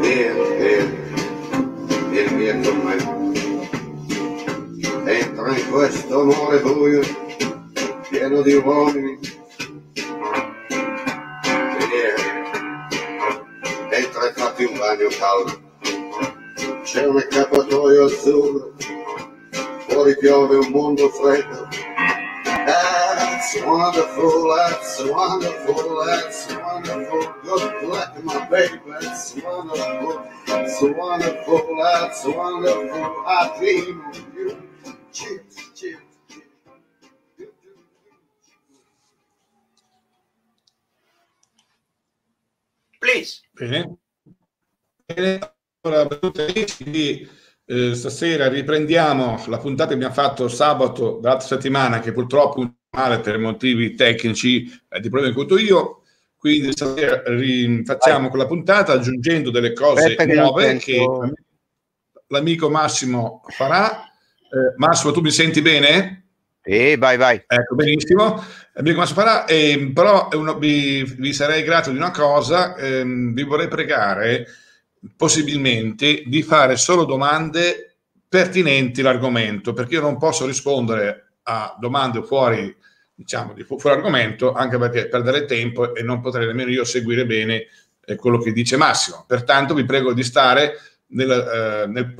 Niente, vieni via con me. Entra in questo onore buio, pieno di uomini. Vieni, entra e fatti un bagno caldo. C'è un accappatoio azzurro, fuori piove un mondo freddo. That's eh, wonderful, that's wonderful, that's wonderful wonderful, good luck, my baby. It's wonderful, it's wonderful, that's wonderful. I dream of you. Cheers, cheers. Bene. Bene, allora, benvenuti. Eh, stasera riprendiamo la puntata che abbiamo fatto sabato dell'altra settimana, che purtroppo male per motivi tecnici eh, di problemi che ho avuto io. Quindi stasera facciamo quella puntata aggiungendo delle cose Aspetta nuove che, che l'amico Massimo farà. Eh, Massimo, tu mi senti bene? Sì, vai, vai. Ecco, benissimo. L'amico Massimo farà, eh, però uno, vi, vi, sarei grato di una cosa, ehm, vi vorrei pregare possibilmente di fare solo domande pertinenti all'argomento, perché io non posso rispondere a domande fuori diciamo, di fuori argomento, anche perché perdere tempo e non potrei nemmeno io seguire bene eh, quello che dice Massimo. Pertanto vi prego di stare nel, eh, nel,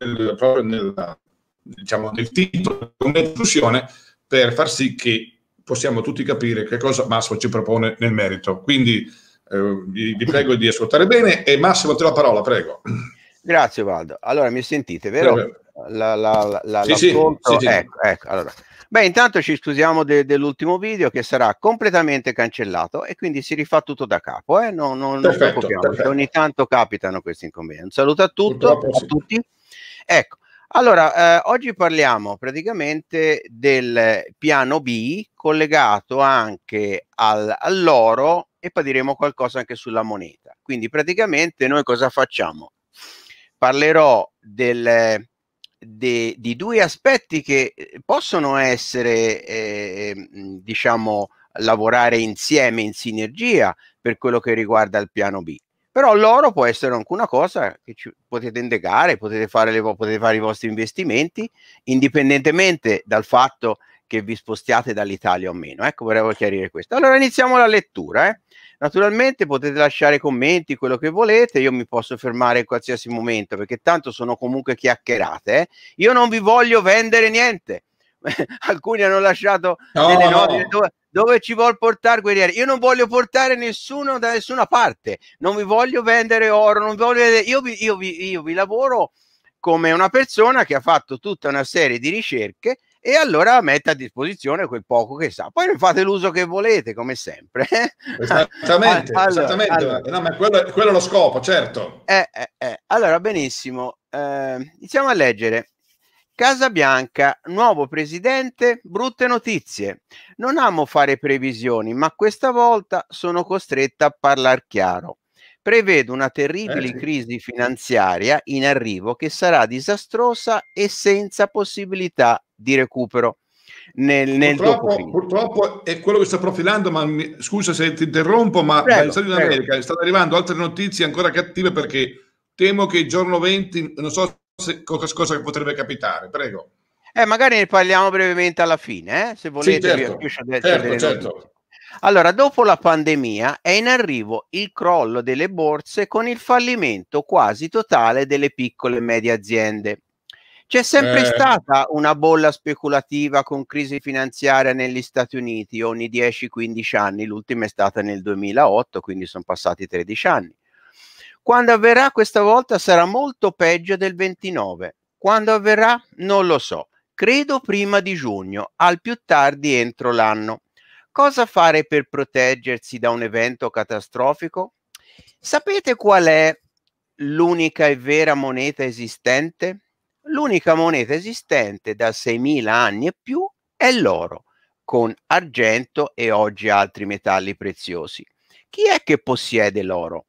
nel, nel diciamo, titolo di discussione per far sì che possiamo tutti capire che cosa Massimo ci propone nel merito. Quindi eh, vi, vi, prego di ascoltare bene e Massimo te la parola, prego. Grazie Valdo. Allora mi sentite, vero? La, la, la, sì, sì, sì, ecco, ecco. Allora, Beh, intanto ci scusiamo de- dell'ultimo video che sarà completamente cancellato e quindi si rifà tutto da capo. Eh? No, no, non perfetto, perfetto. ogni tanto capitano questi inconvenienti. Un saluto a, tutto, a tutti. Ecco, allora, eh, oggi parliamo praticamente del piano B collegato anche al, all'oro e poi diremo qualcosa anche sulla moneta. Quindi praticamente noi cosa facciamo? Parlerò del de, di due aspetti che eh, possono essere, eh, ehm, diciamo, lavorare insieme in sinergia per quello che riguarda il piano B. Però l'oro può essere anche una cosa che potete indicare, potete fare, le, potete fare i vostri investimenti, indipendentemente dal fatto che che vi spostiate dall'Italia o meno. Ecco, volevo chiarire questo. Allora iniziamo la lettura. Eh. Naturalmente potete lasciare commenti, quello che volete, io mi posso fermare in qualsiasi momento perché tanto sono comunque chiacchierate. Eh. Io non vi voglio vendere niente. Alcuni hanno lasciato no, delle note. No. Dove, dove ci vuol portare guerriere. Io non voglio portare nessuno da nessuna parte, non vi voglio vendere oro, non vi voglio io vi, io vi, io vi lavoro come una persona che ha fatto tutta una serie di ricerche e allora mette a disposizione quel poco che sa. Poi ne fate l'uso che volete, come sempre. Esattamente, allora, esattamente. Allora. No, ma quello, quello, è lo scopo, certo. Eh, eh, eh. Allora, benissimo. Ehm, iniziamo a leggere. Casa Bianca, nuovo presidente, brutte notizie. Non amo fare previsioni, ma questa volta sono costretta a parlare chiaro prevede una eh, terribile eh sì. crisi finanziaria in arrivo che sarà disastrosa e senza possibilità di recupero. Nel, nel purtroppo, purtroppo, è quello che sta profilando, ma mi, scusa se ti interrompo, ma negli Stati Uniti d'America stanno arrivando altre notizie ancora cattive perché temo che il giorno 20 non so se, cosa, cosa potrebbe capitare, prego. Eh, magari ne parliamo brevemente alla fine, eh? se volete. Sì, certo, certo, certo. Allora, dopo la pandemia è in arrivo il crollo delle borse con il fallimento quasi totale delle piccole e medie aziende. C'è sempre eh. stata una bolla speculativa con crisi finanziaria negli Stati Uniti ogni 10-15 anni, l'ultima è stata nel 2008, quindi sono passati 13 anni. Quando avverrà questa volta sarà molto peggio del 29. Quando avverrà non lo so, credo prima di giugno, al più tardi entro l'anno. Cosa fare per proteggersi da un evento catastrofico? Sapete qual è l'unica e vera moneta esistente? L'unica moneta esistente da 6.000 anni e più è l'oro, con argento e oggi altri metalli preziosi. Chi è che possiede l'oro?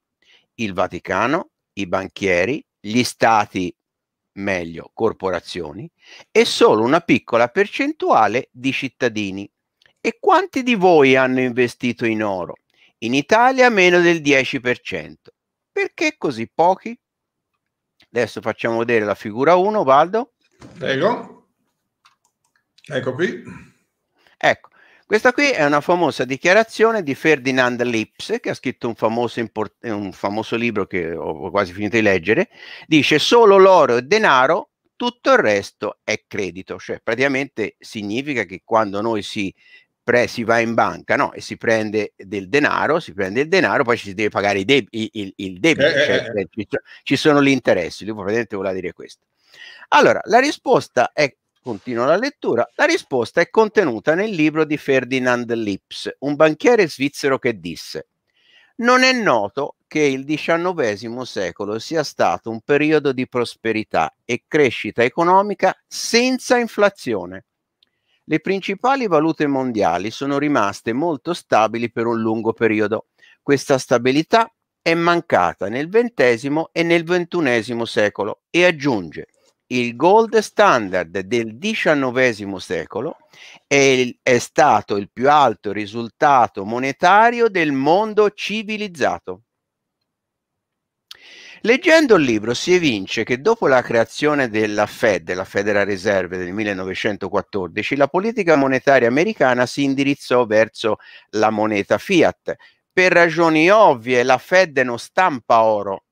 Il Vaticano, i banchieri, gli stati, meglio corporazioni, e solo una piccola percentuale di cittadini. E quanti di voi hanno investito in oro? In Italia meno del 10%. Perché così pochi? Adesso facciamo vedere la figura 1, Valdo. Prego. Ecco qui. Ecco, questa qui è una famosa dichiarazione di Ferdinand Lips, che ha scritto un famoso, import- un famoso libro che ho quasi finito di leggere. Dice solo l'oro e il denaro tutto il resto è credito, cioè praticamente significa che quando noi si pre- si va in banca no? e si prende del denaro, si prende il denaro, poi ci si deve pagare i deb- il, il, il, eh, debito, cioè, eh, eh, eh, cioè, eh, ci, sono gli interessi, lui probabilmente voleva dire questo. Allora, la risposta è, continua la lettura, la risposta è contenuta nel libro di Ferdinand Lips, un banchiere svizzero che disse, non è noto che il XIX secolo sia stato un periodo di prosperità e crescita economica senza inflazione le principali valute mondiali sono rimaste molto stabili per un lungo periodo. Questa stabilità è mancata nel XX e nel XXI secolo e aggiunge il gold standard del XIX secolo è, il, è, stato il più alto risultato monetario del mondo civilizzato. Leggendo il libro si evince che dopo la creazione della Fed, la Federal Reserve del 1914, la politica monetaria americana si indirizzò verso la moneta fiat. Per ragioni ovvie la Fed non stampa oro.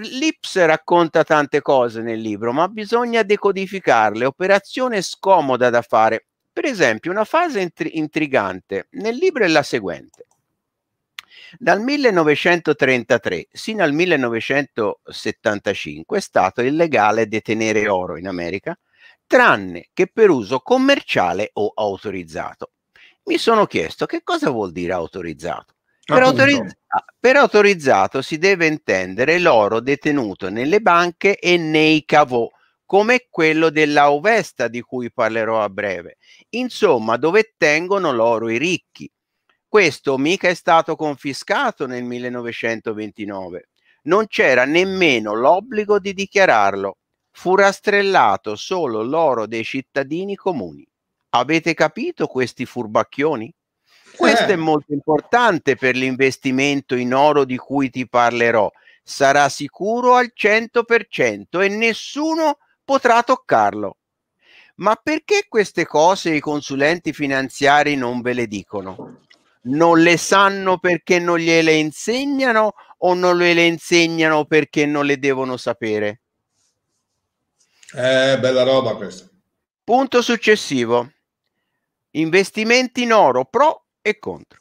Lips racconta tante cose nel libro, ma bisogna decodificarle, operazione scomoda da fare. Per esempio, una fase intri- intrigante nel libro è la seguente. Dal 1933 sino al 1975 è stato illegale detenere oro in America, tranne che per uso commerciale o autorizzato. Mi sono chiesto che cosa vuol dire autorizzato. Per, autorizz- per autorizzato si deve intendere l'oro detenuto nelle banche e nei cavò, come quello della Ovesta di cui parlerò a breve. Insomma, dove tengono l'oro i ricchi questo mica è stato confiscato nel 1929. Non c'era nemmeno l'obbligo di dichiararlo. Fu rastrellato solo l'oro dei cittadini comuni. Avete capito questi furbacchioni? Questo è eh. molto importante per l'investimento in oro di cui ti parlerò. Sarà sicuro al 100% e nessuno potrà toccarlo. Ma perché queste cose i consulenti finanziari non ve le dicono? non le sanno perché non gliele insegnano o non le insegnano perché non le devono sapere? Eh, bella roba questa. Punto successivo. Investimenti in oro, pro e contro.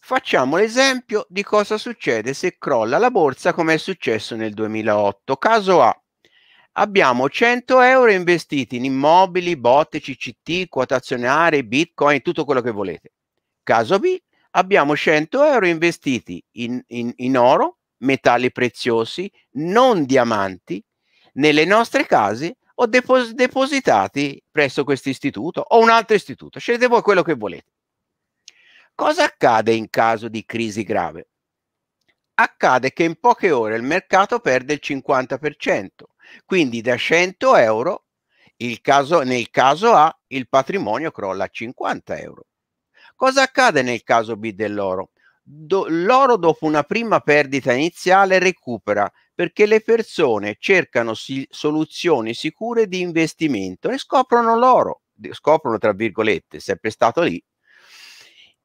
Facciamo l'esempio di cosa succede se crolla la borsa come è successo nel 2008. Caso A. Abbiamo 100 euro investiti in immobili, botte, CCT, quotazionari, bitcoin, tutto quello che volete Caso B, abbiamo 100 euro investiti in, in, in oro, metalli preziosi, non diamanti, nelle nostre case o depos depositati presso questo istituto o un altro istituto. Scegliete voi quello che volete. Cosa accade in caso di crisi grave? Accade che in poche ore il mercato perde il 50%, quindi da 100 euro, caso, nel caso A, il patrimonio crolla a 50 euro. Cosa accade nel caso B dell'oro? Do, l'oro dopo una prima perdita iniziale recupera perché le persone cercano si, soluzioni sicure di investimento e scoprono l'oro, scoprono tra virgolette, sempre stato lì.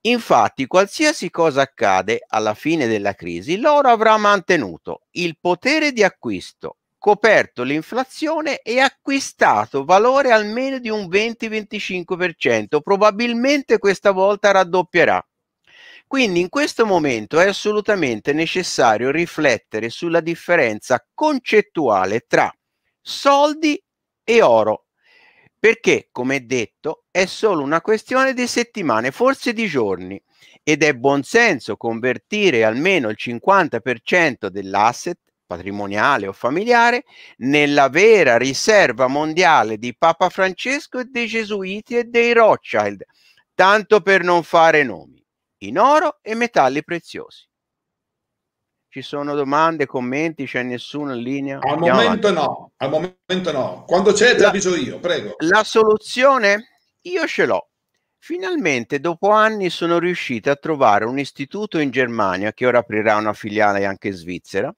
Infatti, qualsiasi cosa accade alla fine della crisi, l'oro avrà mantenuto il potere di acquisto coperto l'inflazione e acquistato valore almeno di un 20-25%, probabilmente questa volta raddoppierà. Quindi in questo momento è assolutamente necessario riflettere sulla differenza concettuale tra soldi e oro, perché come detto è solo una questione di settimane, forse di giorni, ed è buonsenso convertire almeno il 50% dell'asset patrimoniale o familiare nella vera riserva mondiale di Papa Francesco e dei Gesuiti e dei Rothschild, tanto per non fare nomi, in oro e metalli preziosi. Ci sono domande, commenti? C'è nessuno in linea? Al Andiamo momento avanti. no, al momento no. Quando c'è te la, avviso io, prego. La soluzione? Io ce l'ho. Finalmente, dopo anni, sono riuscita a trovare un istituto in Germania che ora aprirà una filiale anche in Svizzera,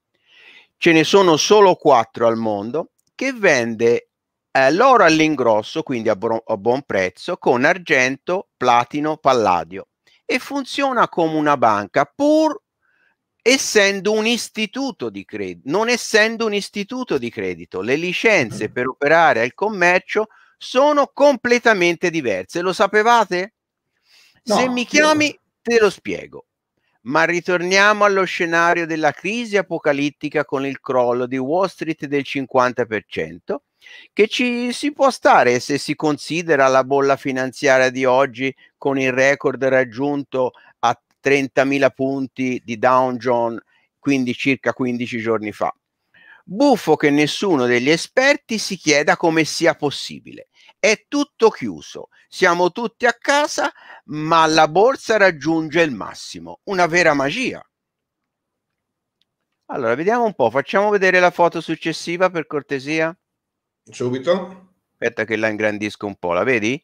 ce ne sono solo quattro al mondo, che vende eh, l'oro all'ingrosso, quindi a, bro- a buon prezzo, con argento, platino, palladio e funziona come una banca pur essendo un istituto di credito, non essendo un istituto di credito. Le licenze mm-hmm. per operare al commercio sono completamente diverse, lo sapevate? No, Se mi chiami te lo spiego. Ma ritorniamo allo scenario della crisi apocalittica con il crollo di Wall Street del 50%, che ci si può stare se si considera la bolla finanziaria di oggi con il record raggiunto a 30.000 punti di Dow Jones, quindi circa 15 giorni fa. Buffo che nessuno degli esperti si chieda come sia possibile è tutto chiuso, siamo tutti a casa, ma la borsa raggiunge il massimo, una vera magia. Allora, vediamo un po', facciamo vedere la foto successiva per cortesia. Subito. Aspetta che la ingrandisco un po', la vedi?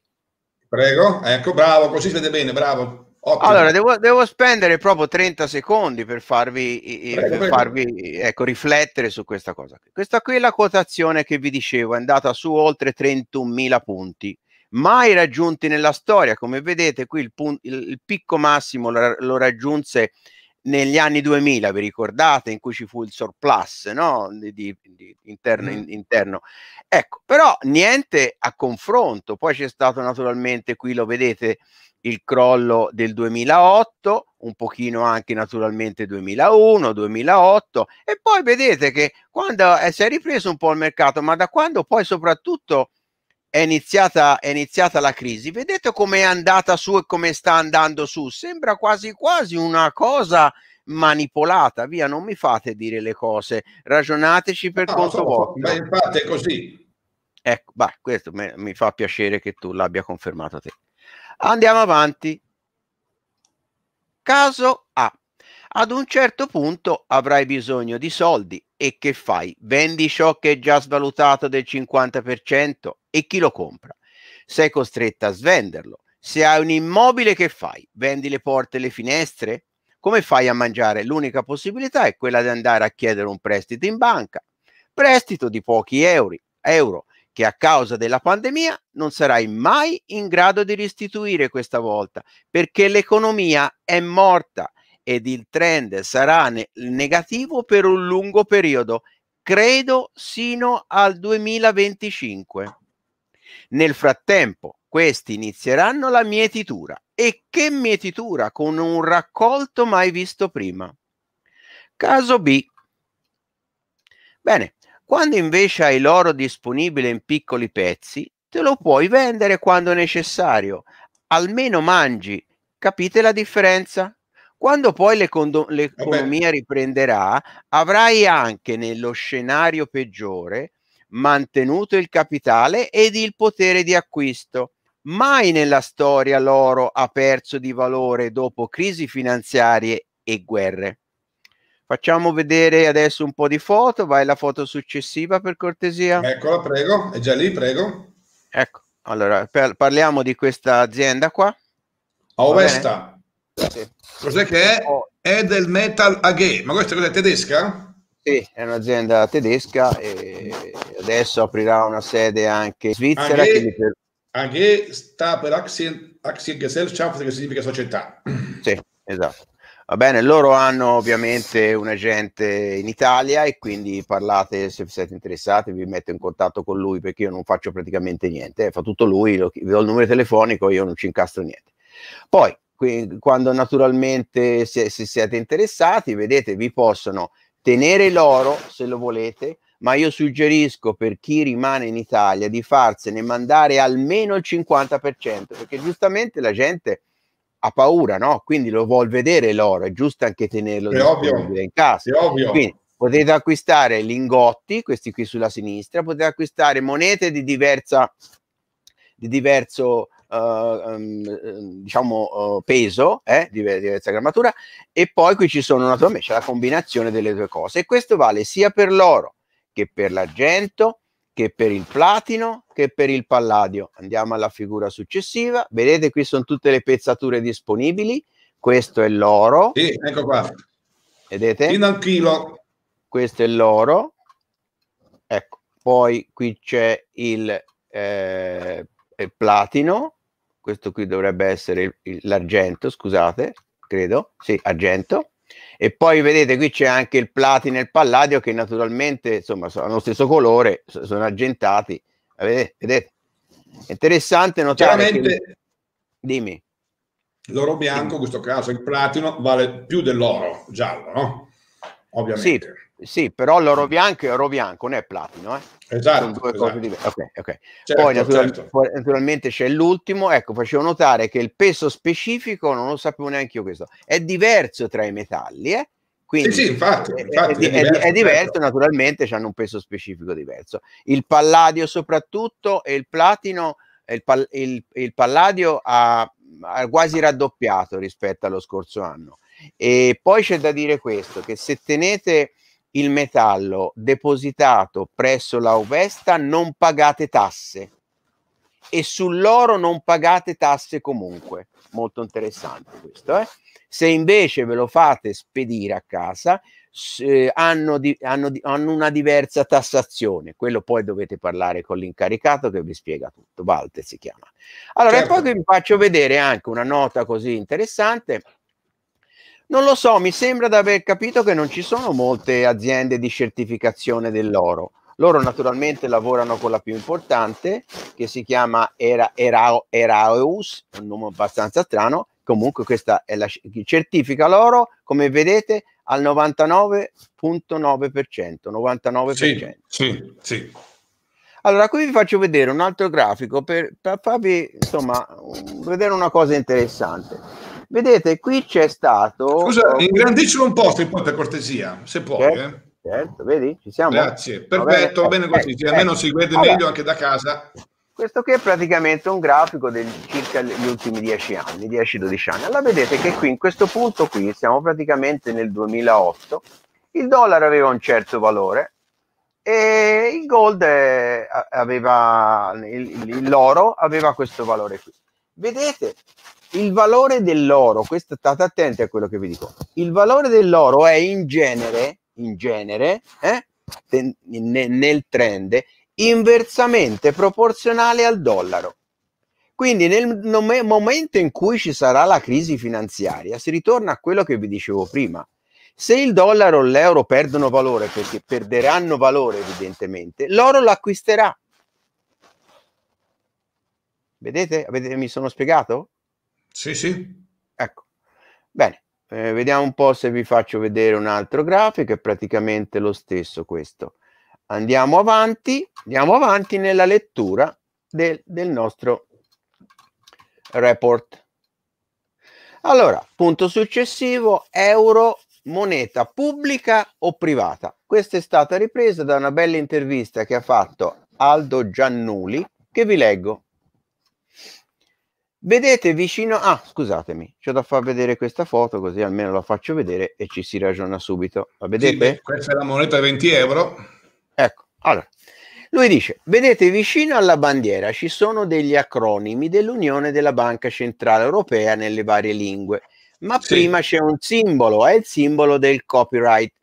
Prego, ecco, bravo, così si vede bene, bravo. Ottimo. Allora, devo, devo, spendere proprio 30 secondi per farvi, prego, per prego. farvi ecco, riflettere su questa cosa. Questa qui è la quotazione che vi dicevo, è andata su oltre 31.000 punti, mai raggiunti nella storia. Come vedete qui il, pun- il picco massimo lo, lo, raggiunse negli anni 2000, vi ricordate, in cui ci fu il surplus no? di, di, di interno, mm. in, interno. Ecco, però niente a confronto. Poi c'è stato naturalmente, qui lo vedete, il crollo del 2008, un pochino anche naturalmente 2001, 2008 e poi vedete che quando eh, si è ripreso un po' il mercato, ma da quando poi soprattutto è iniziata, è iniziata la crisi, vedete come è andata su e come sta andando su, sembra quasi quasi una cosa manipolata, via, non mi fate dire le cose, ragionateci per no, conto vostro. Ma infatti è così. Ecco, beh, questo me, mi fa piacere che tu l'abbia confermato te. Andiamo avanti. Caso A. Ad un certo punto avrai bisogno di soldi e che fai? Vendi ciò che è già svalutato del 50% e chi lo compra? Sei costretta a svenderlo. Se hai un immobile che fai? Vendi le porte e le finestre? Come fai a mangiare? L'unica possibilità è quella di andare a chiedere un prestito in banca. Prestito di pochi euro, euro che a causa della pandemia non sarai mai in grado di restituire questa volta, perché l'economia è morta ed il trend sarà negativo per un lungo periodo, credo sino al 2025. Nel frattempo, questi inizieranno la mietitura. E che mietitura con un raccolto mai visto prima. Caso B. Bene, quando invece hai l'oro disponibile in piccoli pezzi, te lo puoi vendere quando necessario. Almeno mangi. Capite la differenza? Quando poi l'economia riprenderà, avrai anche nello scenario peggiore mantenuto il capitale ed il potere di acquisto. Mai nella storia l'oro ha perso di valore dopo crisi finanziarie e guerre. Facciamo vedere adesso un po' di foto, vai la foto successiva per cortesia. Eccola, prego, è già lì, prego. Ecco, allora per, parliamo di questa azienda qua. Ovesta. Sì. Cos'è che è? Oh. Edel Metal AG, ma questa cosa è tedesca? Sì, è un'azienda tedesca e adesso aprirà una sede anche in Svizzera. AG, per... AG sta per Aktien, Gesellschaft, che significa società. Sì, esatto. Va bene, loro hanno ovviamente un agente in Italia e quindi parlate se siete interessati, vi metto in contatto con lui perché io non faccio praticamente niente, eh, fa tutto lui, vi do il numero telefonico, io non ci incastro niente. Poi, quando naturalmente se, se siete interessati, vedete, vi possono tenere l'oro se lo volete, ma io suggerisco per chi rimane in Italia di farsene mandare almeno il 50%, perché giustamente la gente ha paura, no? Quindi lo vuol vedere l'oro, è giusto anche tenerlo è ovvio. in casa. È ovvio. Quindi, potete acquistare lingotti, questi qui sulla sinistra, potete acquistare monete di diversa di diverso uh, um, diciamo uh, peso, eh, di diversa grammatura e poi qui ci sono naturalmente la combinazione delle due cose e questo vale sia per l'oro che per l'argento che per il platino che per il palladio. Andiamo alla figura successiva. Vedete qui sono tutte le pezzature disponibili. Questo è l'oro. Sì, ecco qua. Vedete? Fino al chilo. Questo è l'oro. Ecco, poi qui c'è il, eh, il, platino. Questo qui dovrebbe essere l'argento, scusate, credo. Sì, argento. E poi vedete qui c'è anche il platino e il palladio che naturalmente insomma sono lo stesso colore, sono argentati. Eh, vedete? vedete? Interessante notare. Chiaramente, che... dimmi. L'oro bianco, in questo caso il platino, vale più dell'oro giallo, no? Ovviamente. Sì, sì, però l'oro bianco è oro bianco non è platino, eh? Esatto. Sono due esatto. cose diverse. Okay, okay. Certo, poi, naturalmente, certo. naturalmente, c'è l'ultimo, ecco, facevo notare che il peso specifico, non lo sapevo neanche io questo, è diverso tra i metalli, eh? Quindi sì, sì, infatti, infatti è, è, è, diverso, è, certo. diverso, naturalmente hanno un peso specifico diverso. Il palladio soprattutto e il platino, il, pal, il, il palladio ha, ha quasi raddoppiato rispetto allo scorso anno. E poi c'è da dire questo, che se tenete il metallo depositato presso la Ovesta non pagate tasse e sull'oro non pagate tasse comunque. Molto interessante questo. Eh? Se invece ve lo fate spedire a casa, eh, hanno, di, hanno, di, hanno, una diversa tassazione. Quello poi dovete parlare con l'incaricato che vi spiega tutto. Walter si chiama. Allora, certo. e poi vi faccio vedere anche una nota così interessante non lo so, mi sembra di aver capito che non ci sono molte aziende di certificazione dell'oro. Loro naturalmente lavorano con la più importante che si chiama Era, Era, Eraeus, un nome abbastanza strano, comunque questa è la, certifica l'oro, come vedete, al 99.9%. 99%. Sì, sì, sì. Allora, qui vi faccio vedere un altro grafico per, per farvi, insomma, vedere una cosa interessante. Vedete, qui c'è stato... Scusa, ingrandicelo un po', se puoi, per cortesia, se puoi. Certo, eh. certo vedi, ci siamo. Grazie, perfetto, va bene, va bene così, eh, almeno si vede allora, meglio anche da casa. Questo che è praticamente un grafico di circa gli ultimi 10 anni, 10-12 anni. Allora vedete che qui, in questo punto qui, siamo praticamente nel 2008, il dollaro aveva un certo valore e il gold aveva, il, l'oro aveva questo valore qui. Vedete il valore dell'oro, questo state attenti a quello che vi dico, il valore dell'oro è in genere, in genere eh, ten, nel trend, inversamente proporzionale al dollaro. Quindi nel momento in cui ci sarà la crisi finanziaria, si ritorna a quello che vi dicevo prima. Se il dollaro o l'euro perdono valore, perché perderanno valore evidentemente, l'oro l'acquisterà. Vedete? Avete, mi sono spiegato? Sì, sì. Ecco, bene, eh, vediamo un po' se vi faccio vedere un altro grafico, è praticamente lo stesso questo. Andiamo avanti, andiamo avanti nella lettura del, del nostro report. Allora, punto successivo, euro moneta pubblica o privata. Questa è stata ripresa da una bella intervista che ha fatto Aldo Giannuli, che vi leggo. Vedete vicino... Ah, scusatemi, c'è da far vedere questa foto così almeno la faccio vedere e ci si ragiona subito. La vedete? Sì, questa è la moneta 20 euro. Ecco, allora. Lui dice, vedete vicino alla bandiera ci sono degli acronimi dell'Unione della Banca Centrale Europea nelle varie lingue, ma sì. prima c'è un simbolo, è il simbolo del copyright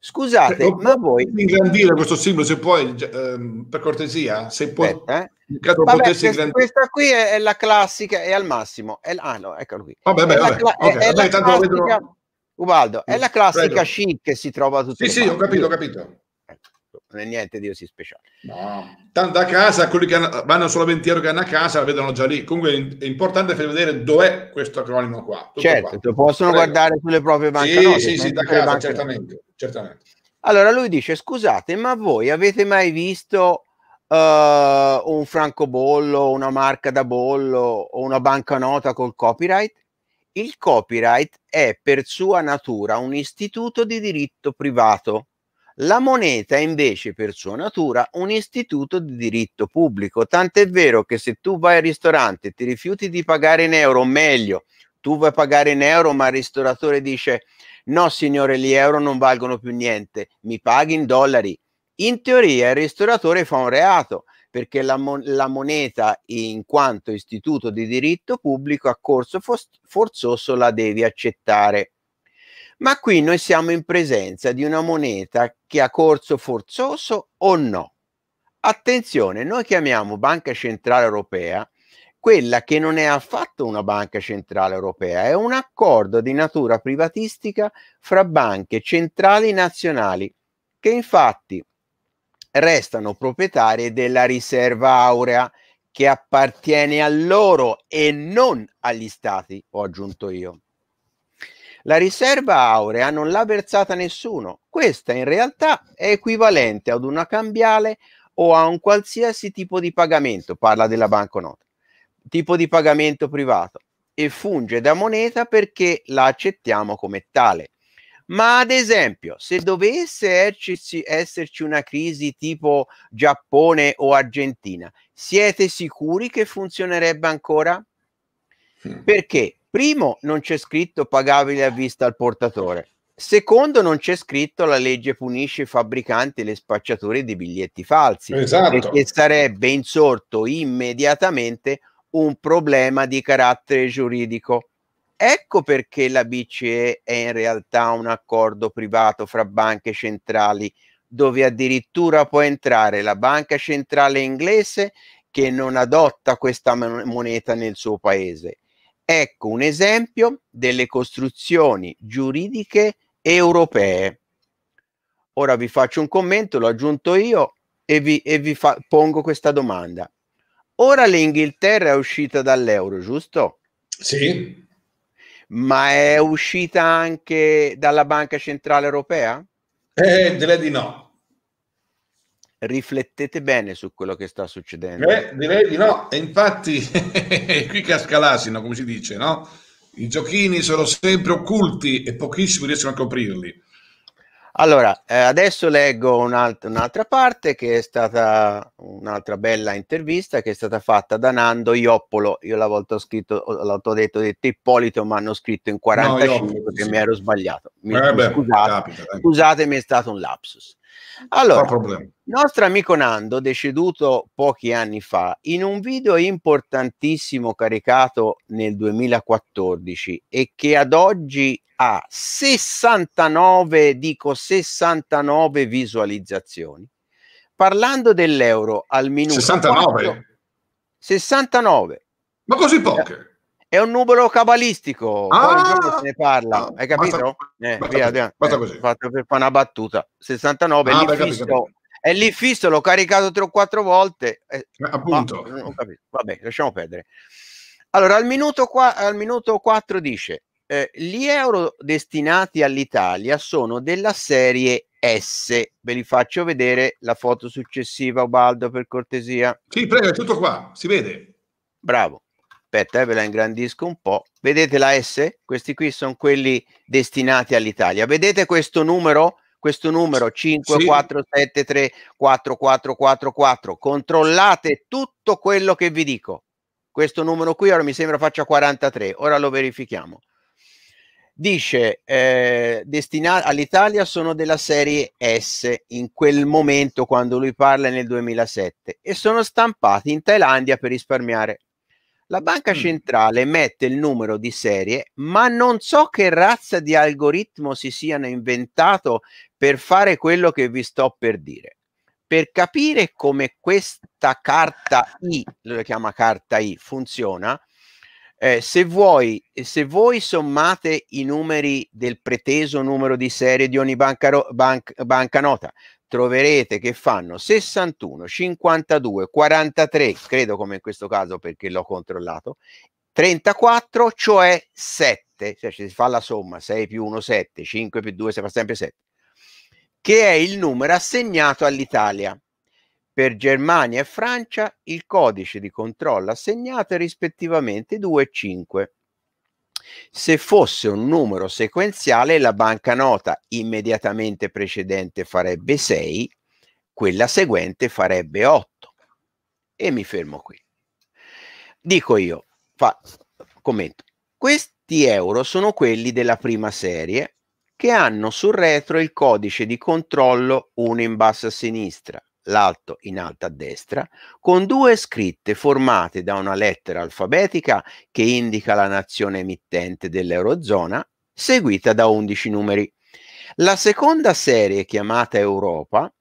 Scusate, eh, ma voi... Ingrandire questo simbolo, se puoi, ehm, per cortesia, se puoi... Eh? Vabbè, questa, questa qui è, è, la classica, è al massimo. È, ah no, eccolo qui. Vabbè, vabbè, vabbè. La, okay. è, vabbè classica, vedo... Ubaldo, è la classica Prego. chic che si trova tutto. Sì, sì, ho capito, ho capito. Ecco, non è niente di così speciale. No. Tanto a casa, quelli che hanno, vanno solamente a che hanno a casa, la vedono già lì. Comunque è importante far vedere dov'è questo acronimo qua. Tutto certo, qua. lo possono Prego. guardare sulle proprie banche. Sì, sì, sì, da casa, certamente certamente. Allora lui dice, scusate, ma voi avete mai visto uh, un francobollo, una marca da bollo o una banconota col copyright? Il copyright è per sua natura un istituto di diritto privato. La moneta è invece per sua natura un istituto di diritto pubblico, tant'è vero che se tu vai al ristorante e ti rifiuti di pagare in euro, o meglio, tu vai a pagare in euro ma il ristoratore dice no signore gli euro non valgono più niente, mi paghi in dollari. In teoria il ristoratore fa un reato perché la, mon- la moneta in quanto istituto di diritto pubblico a corso fost- forzoso la devi accettare. Ma qui noi siamo in presenza di una moneta che ha corso forzoso o no. Attenzione, noi chiamiamo Banca Centrale Europea quella che non è affatto una banca centrale europea, è un accordo di natura privatistica fra banche centrali nazionali che infatti restano proprietarie della riserva aurea che appartiene a loro e non agli stati, ho aggiunto io. La riserva aurea non l'ha versata nessuno, questa in realtà è equivalente ad una cambiale o a un qualsiasi tipo di pagamento, parla della banconota tipo di pagamento privato e funge da moneta perché la accettiamo come tale. Ma ad esempio, se dovesse esserci, una crisi tipo Giappone o Argentina, siete sicuri che funzionerebbe ancora? Perché, primo, non c'è scritto pagabile a vista al portatore. Secondo, non c'è scritto la legge punisce i fabbricanti e le spacciatori di biglietti falsi, esatto. perché sarebbe insorto immediatamente un problema di carattere giuridico. Ecco perché la BCE è in realtà un accordo privato fra banche centrali, dove addirittura può entrare la banca centrale inglese che non adotta questa moneta nel suo paese. Ecco un esempio delle costruzioni giuridiche europee. Ora vi faccio un commento, l'ho aggiunto io e vi, e vi fa, pongo questa domanda. Ora l'Inghilterra è uscita dall'euro, giusto? Sì. Ma è uscita anche dalla Banca Centrale Europea? Eh, direi di no. Riflettete bene su quello che sta succedendo. Eh, direi di no. E infatti, qui casca l'asino, come si dice, no? I giochini sono sempre occulti e pochissimi riescono a coprirli. Allora, eh, adesso leggo un'altra, un'altra parte che è stata un'altra bella intervista che è stata fatta da Nando Ioppolo. Io la volta ho scritto, l'ho detto, ho detto Ippolito, ma hanno scritto in 45 no, io, perché sì. mi ero sbagliato. Mi, eh beh, capita, scusatemi, è stato un lapsus. Allora, il nostro amico Nando, deceduto pochi anni fa, in un video importantissimo caricato nel 2014 e che ad oggi ha 69, dico 69 visualizzazioni, parlando dell'euro al minuto 69? 4, 69. Ma così poche? Eh, è un numero cabalistico. Ah! Poi se ne parla, ah, hai capito? Basta, eh, basta, eh, così. Fatto per fare una battuta. 69 ah, è, lì beh, fisso, è lì fisso, l'ho caricato 3 o 4 volte. Eh, eh appunto. Ma, non Vabbè, lasciamo perdere. Allora, al minuto, qua, al minuto 4 dice, eh, gli euro destinati all'Italia sono della serie S. Ve li faccio vedere la foto successiva, Ubaldo, per cortesia. Sì, prego, è tutto qua, si vede. Bravo aspetta eh, ve la ingrandisco un po', vedete la S? Questi qui sono quelli destinati all'Italia, vedete questo numero? Questo numero 547344444, sì. controllate tutto quello che vi dico. Questo numero qui ora mi sembra faccia 43, ora lo verifichiamo. Dice, eh, destinati all'Italia sono della serie S in quel momento quando lui parla nel 2007 e sono stampati in Thailandia per risparmiare la banca centrale mette il numero di serie, ma non so che razza di algoritmo si siano inventato per fare quello che vi sto per dire. Per capire come questa carta I, lo chiama carta I, funziona, eh, se, vuoi, se voi sommate i numeri del preteso numero di serie di ogni banca, banca nota, troverete che fanno 61, 52, 43, credo come in questo caso perché l'ho controllato, 34, cioè 7, cioè si fa la somma 6 più 1, 7, 5 più 2, si fa sempre 7, che è il numero assegnato all'Italia. Per Germania e Francia il codice di controllo assegnato è rispettivamente 2 e 5. Se fosse un numero sequenziale, la bancanota immediatamente precedente farebbe 6, quella seguente farebbe 8. E mi fermo qui. Dico io, fa, commento, questi euro sono quelli della prima serie che hanno sul retro il codice di controllo 1 in basso a sinistra l'alto in alto a destra, con due scritte formate da una lettera alfabetica che indica la nazione emittente dell'Eurozona, seguita da 11 numeri. La seconda serie, chiamata Europa,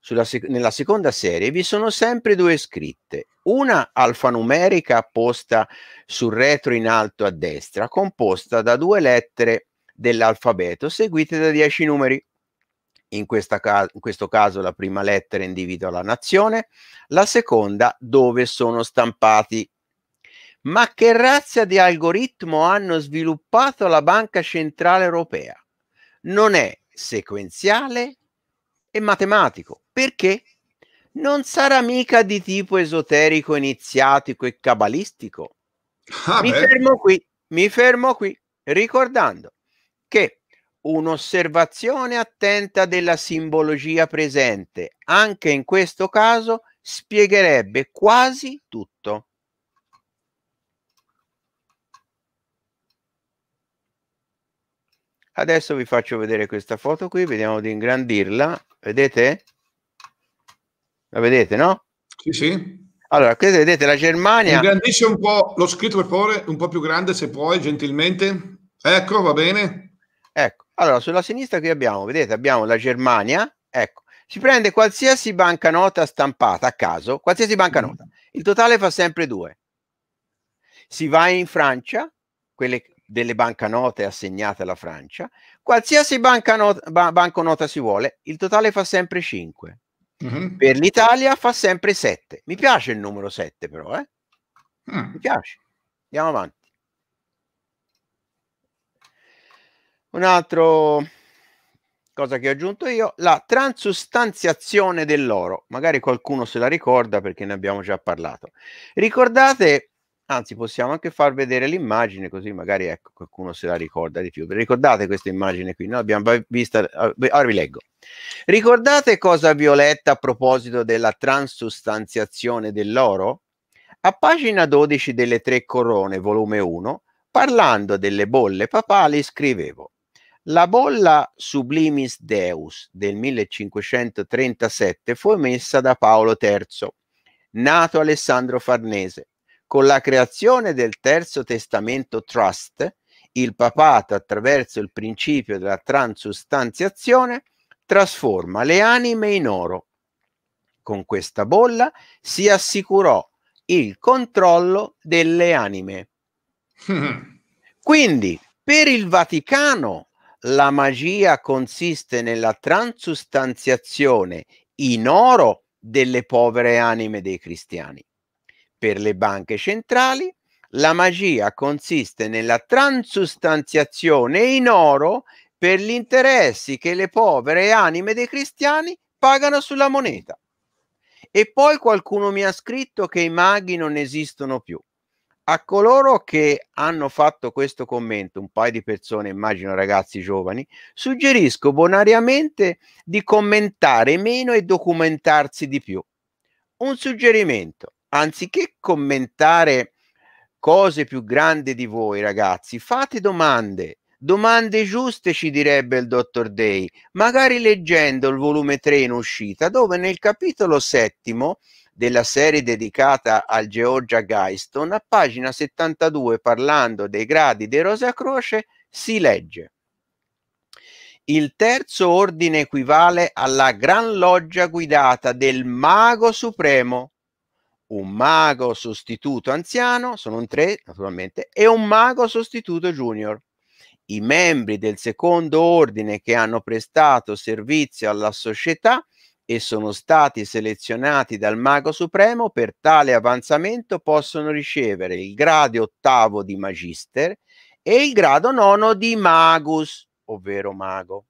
sec nella seconda serie vi sono sempre due scritte, una alfanumerica posta sul retro in alto a destra, composta da due lettere dell'alfabeto seguite da 10 numeri in, ca- in questo caso la prima lettera individua la nazione, la seconda dove sono stampati. Ma che razza di algoritmo hanno sviluppato la Banca Centrale Europea? Non è sequenziale e matematico. Perché? Non sarà mica di tipo esoterico, iniziatico e cabalistico. Ah mi beh. fermo qui, mi fermo qui, ricordando che un'osservazione attenta della simbologia presente, anche in questo caso spiegherebbe quasi tutto. Adesso vi faccio vedere questa foto qui, vediamo di ingrandirla. Vedete? La vedete, no? Sì, sì. Allora, questa vedete la Germania. Ingrandisce un po' lo scritto, per favore, un po' più grande se puoi, gentilmente. Ecco, va bene. Ecco. Allora, sulla sinistra qui abbiamo, vedete, abbiamo la Germania, ecco, si prende qualsiasi bancanota stampata a caso, qualsiasi bancanota, mm. il totale fa sempre due. Si va in Francia, quelle delle bancanote assegnate alla Francia, qualsiasi bancanota, ba- banconota si vuole, il totale fa sempre cinque. Mm-hmm. Per l'Italia fa sempre 7. Mi piace il numero 7 però, eh? Mm. Mi piace. Andiamo avanti. Un altro cosa che ho aggiunto io, la transustanziazione dell'oro. Magari qualcuno se la ricorda perché ne abbiamo già parlato. Ricordate, anzi possiamo anche far vedere l'immagine così magari ecco, qualcuno se la ricorda di più. Ricordate questa immagine qui? No? Abbiamo vista, eh, ora vi leggo. Ricordate cosa vi ho letto a proposito della transustanziazione dell'oro? A pagina 12 delle Tre Corone, volume 1, parlando delle bolle papali, scrivevo la bolla Sublimis Deus del 1537 fu emessa da Paolo III, nato Alessandro Farnese. Con la creazione del Terzo Testamento Trust, il papato attraverso il principio della transustanziazione trasforma le anime in oro. Con questa bolla si assicurò il controllo delle anime. Quindi, per il Vaticano la magia consiste nella transustanziazione in oro delle povere anime dei cristiani. Per le banche centrali, la magia consiste nella transustanziazione in oro per gli interessi che le povere anime dei cristiani pagano sulla moneta. E poi qualcuno mi ha scritto che i maghi non esistono più a coloro che hanno fatto questo commento, un paio di persone, immagino ragazzi giovani, suggerisco bonariamente di commentare meno e documentarsi di più. Un suggerimento, anziché commentare cose più grandi di voi ragazzi, fate domande. Domande giuste ci direbbe il dottor Day, magari leggendo il volume 3 in uscita, dove nel capitolo settimo della serie dedicata al Georgia Guyston, a pagina 72, parlando dei gradi di Rosa Croce, si legge. Il terzo ordine equivale alla gran loggia guidata del Mago Supremo, un mago sostituto anziano, sono un tre naturalmente, e un mago sostituto junior. I membri del secondo ordine che hanno prestato servizio alla società e sono stati selezionati dal Mago Supremo per tale avanzamento possono ricevere il grado ottavo di Magister e il grado nono di Magus, ovvero Mago.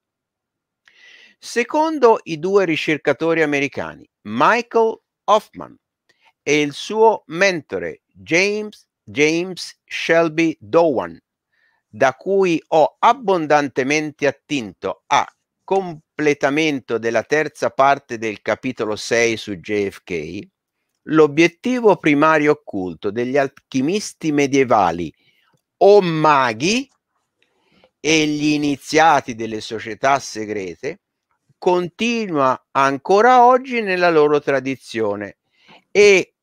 Secondo i due ricercatori americani, Michael Hoffman e il suo mentore James, James Shelby Dowan, da cui ho abbondantemente attinto a completamento della terza parte del capitolo 6 su JFK, l'obiettivo primario occulto degli alchimisti medievali o maghi e gli iniziati delle società segrete continua ancora oggi nella loro tradizione e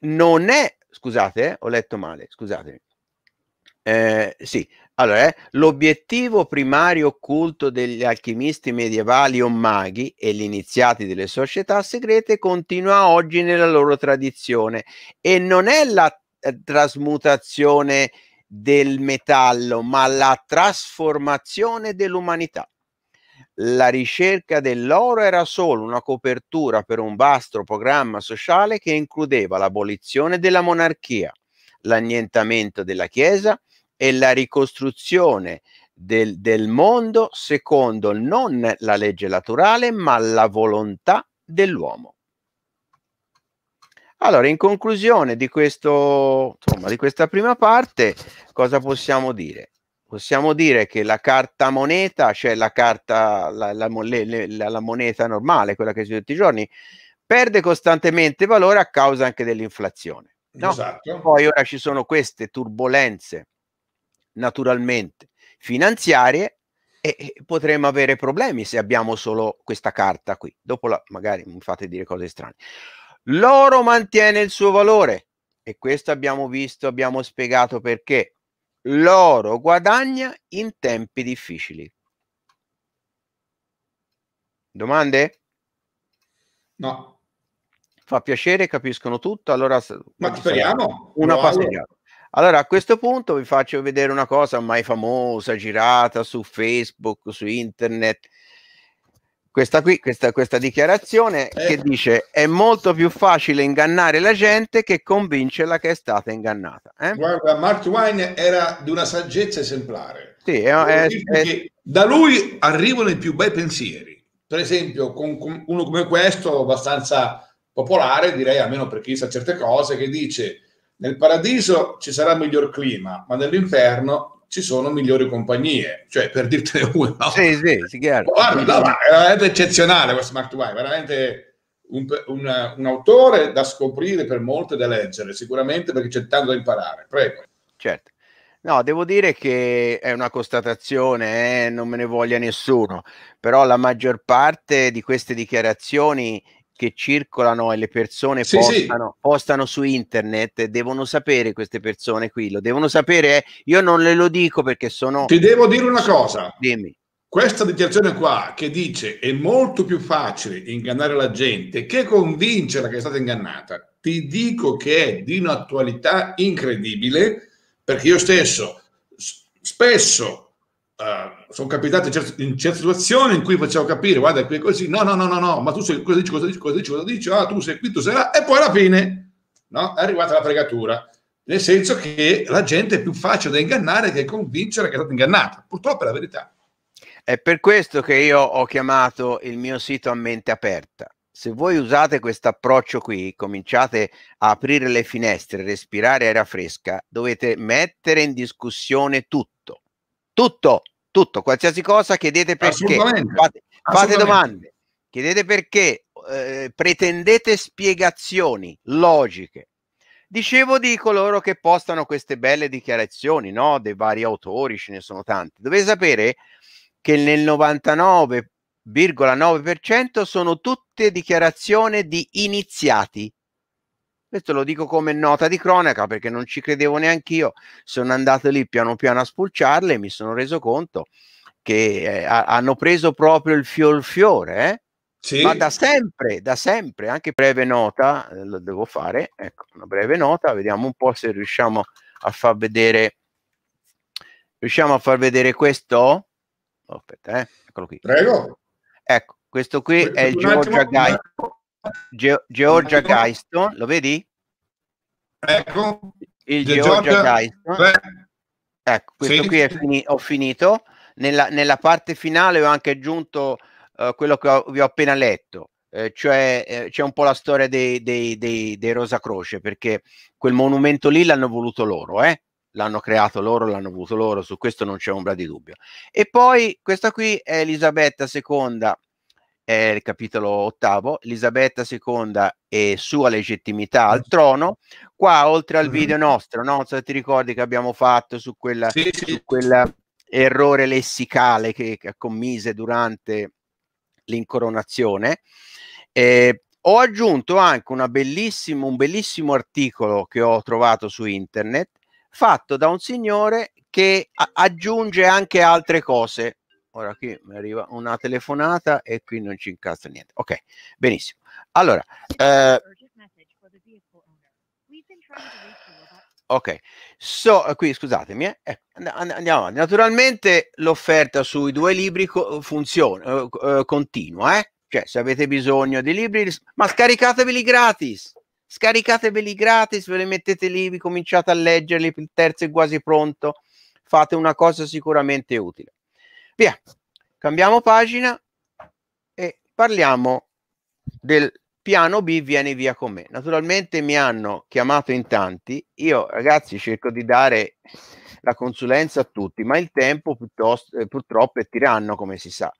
non è, scusate, eh, ho letto male, scusatemi, eh, sì, allora, eh, l'obiettivo primario occulto degli alchimisti medievali o maghi e gli iniziati delle società segrete continua oggi nella loro tradizione e non è la eh, trasmutazione del metallo, ma la trasformazione dell'umanità. La ricerca dell'oro era solo una copertura per un vasto programma sociale che includeva l'abolizione della monarchia, l'annientamento della Chiesa, e la ricostruzione del, del mondo secondo non la legge naturale ma la volontà dell'uomo. Allora, in conclusione di, questo, insomma, di questa prima parte, cosa possiamo dire? Possiamo dire che la carta moneta, cioè la, carta, la, la, la, la moneta normale, quella che si usa tutti i giorni, perde costantemente valore a causa anche dell'inflazione. No? Esatto. Poi ora ci sono queste turbulenze naturalmente finanziarie e potremmo avere problemi se abbiamo solo questa carta qui. Dopo la, magari mi fate dire cose strane. L'oro mantiene il suo valore e questo abbiamo visto, abbiamo spiegato perché. L'oro guadagna in tempi difficili. Domande? No. Fa piacere, capiscono tutto. Allora, Ma speriamo. Una no, passeggiata. Allora, a questo punto vi faccio vedere una cosa mai famosa, girata su Facebook, su internet. Questa qui, questa, questa dichiarazione eh. che dice è molto più facile ingannare la gente che convincerla che è stata ingannata. Eh? Guarda, Mark Twain era di una saggezza esemplare. Sì, è, è, da lui arrivano i più bei pensieri. Per esempio, con, con uno come questo, abbastanza popolare, direi almeno per chi sa certe cose, che dice nel paradiso ci sarà miglior clima, ma nell'inferno ci sono migliori compagnie, cioè per dirtene una. No? Sì, sì, sì, chiaro. Oh, guarda, è veramente eccezionale questo Mark Twain, veramente un, un, un, autore da scoprire per molte da leggere, sicuramente perché c'è tanto da imparare. Prego. Certo. No, devo dire che è una constatazione, eh, non me ne voglia nessuno, però la maggior parte di queste dichiarazioni che circolano e le persone sì, postano, sì. postano, su internet, devono sapere queste persone qui, lo devono sapere, io non le lo dico perché sono... Ti devo dire una cosa, Dimmi. questa dichiarazione qua che dice è molto più facile ingannare la gente che convincerla che è stata ingannata, ti dico che è di un'attualità incredibile perché io stesso spesso uh, sono capitato in, certi, in, certe situazioni in cui facevo capire, guarda, qui è così, no, no, no, no, no, ma tu sei, cosa dici, cosa dici, cosa dici, cosa dici, ah, tu sei qui, tu sei là, e poi alla fine, no, è arrivata la fregatura. Nel senso che la gente è più facile da ingannare che convincere che è stata ingannata. Purtroppo è la verità. È per questo che io ho chiamato il mio sito a mente aperta se voi usate questo approccio qui, cominciate a aprire le finestre, respirare aria fresca, dovete mettere in discussione tutto tutto, tutto, qualsiasi cosa, chiedete perché, Assolutamente. fate, Assolutamente. domande, chiedete perché, eh, pretendete spiegazioni logiche. Dicevo di coloro che postano queste belle dichiarazioni, no? Dei vari autori, ce ne sono tanti. Dovete sapere che nel 99,9% sono tutte dichiarazioni di iniziati questo lo dico come nota di cronaca perché non ci credevo neanche io. Sono andato lì piano piano a spulciarle e mi sono reso conto che eh, hanno preso proprio il fior fiore, eh? sì. ma da sempre, da sempre, anche breve nota, eh, lo devo fare, ecco, una breve nota, vediamo un po' se riusciamo a far vedere, riusciamo a far vedere questo? Oh, aspetta, eh, eccolo qui. Prego. Ecco, questo qui questo è il Georgia Gaia. Ge- Georgia ecco. lo vedi? Ecco. Il Georgia, Georgia eh, Ecco, questo sì. qui fini- ho finito. Nella, nella, parte finale ho anche aggiunto eh, quello che ho, vi ho appena letto. Eh, cioè eh, c'è un po' la storia dei, dei, dei, dei Rosa Croce perché quel monumento lì l'hanno voluto loro, eh? l'hanno creato loro, l'hanno voluto loro, su questo non c'è ombra di dubbio. E poi questa qui è Elisabetta II è il capitolo ottavo, Elisabetta II e sua legittimità al trono. Qua, oltre al video nostro, no? non so se ti ricordi che abbiamo fatto su quella, sì, su quell'errore lessicale che, che, commise durante l'incoronazione. Eh, ho aggiunto anche bellissimo, un bellissimo articolo che ho trovato su internet fatto da un signore che aggiunge anche altre cose ora qui mi arriva una telefonata e qui non ci incastra niente. Ok, benissimo. Allora, eh, ok, so, eh, qui scusatemi, eh. eh andiamo avanti. Naturalmente l'offerta sui due libri eh, funziona, eh, continua, eh? cioè se avete bisogno di libri, ma scaricateveli gratis. Scaricateveli gratis, ve li mettete lì, vi cominciate a leggerli, il terzo è quasi pronto. Fate una cosa sicuramente utile. Via, cambiamo pagina e parliamo del piano B vieni via con me. Naturalmente mi hanno chiamato in tanti, io ragazzi cerco di dare la consulenza a tutti, ma il tempo eh, purtroppo è tiranno come si sa.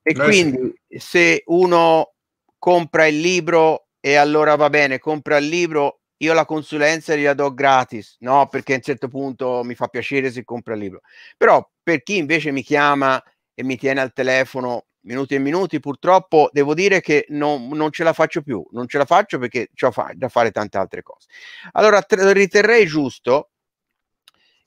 E Noi eh quindi sì. se uno compra il libro e allora va bene, compra il libro io la consulenza gliela do gratis, no? Perché a un certo punto mi fa piacere se compra il libro. Però per chi invece mi chiama e mi tiene al telefono minuti e minuti, purtroppo devo dire che non, non ce la faccio più, non ce la faccio perché ho fa- da fare tante altre cose. Allora t- riterrei giusto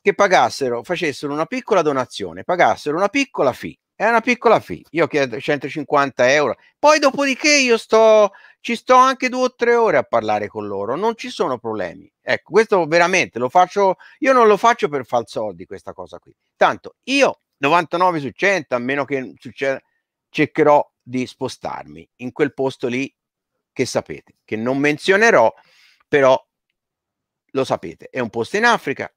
che pagassero, facessero una piccola donazione, pagassero una piccola fee è una piccola fee, io chiedo 150 euro, poi dopodiché io sto, ci sto anche due o tre ore a parlare con loro, non ci sono problemi. Ecco, questo veramente lo faccio, io non lo faccio per soldi questa cosa qui. Tanto io 99 su 100, a meno che succeda, cercherò di spostarmi in quel posto lì che sapete, che non menzionerò, però lo sapete, è un posto in Africa,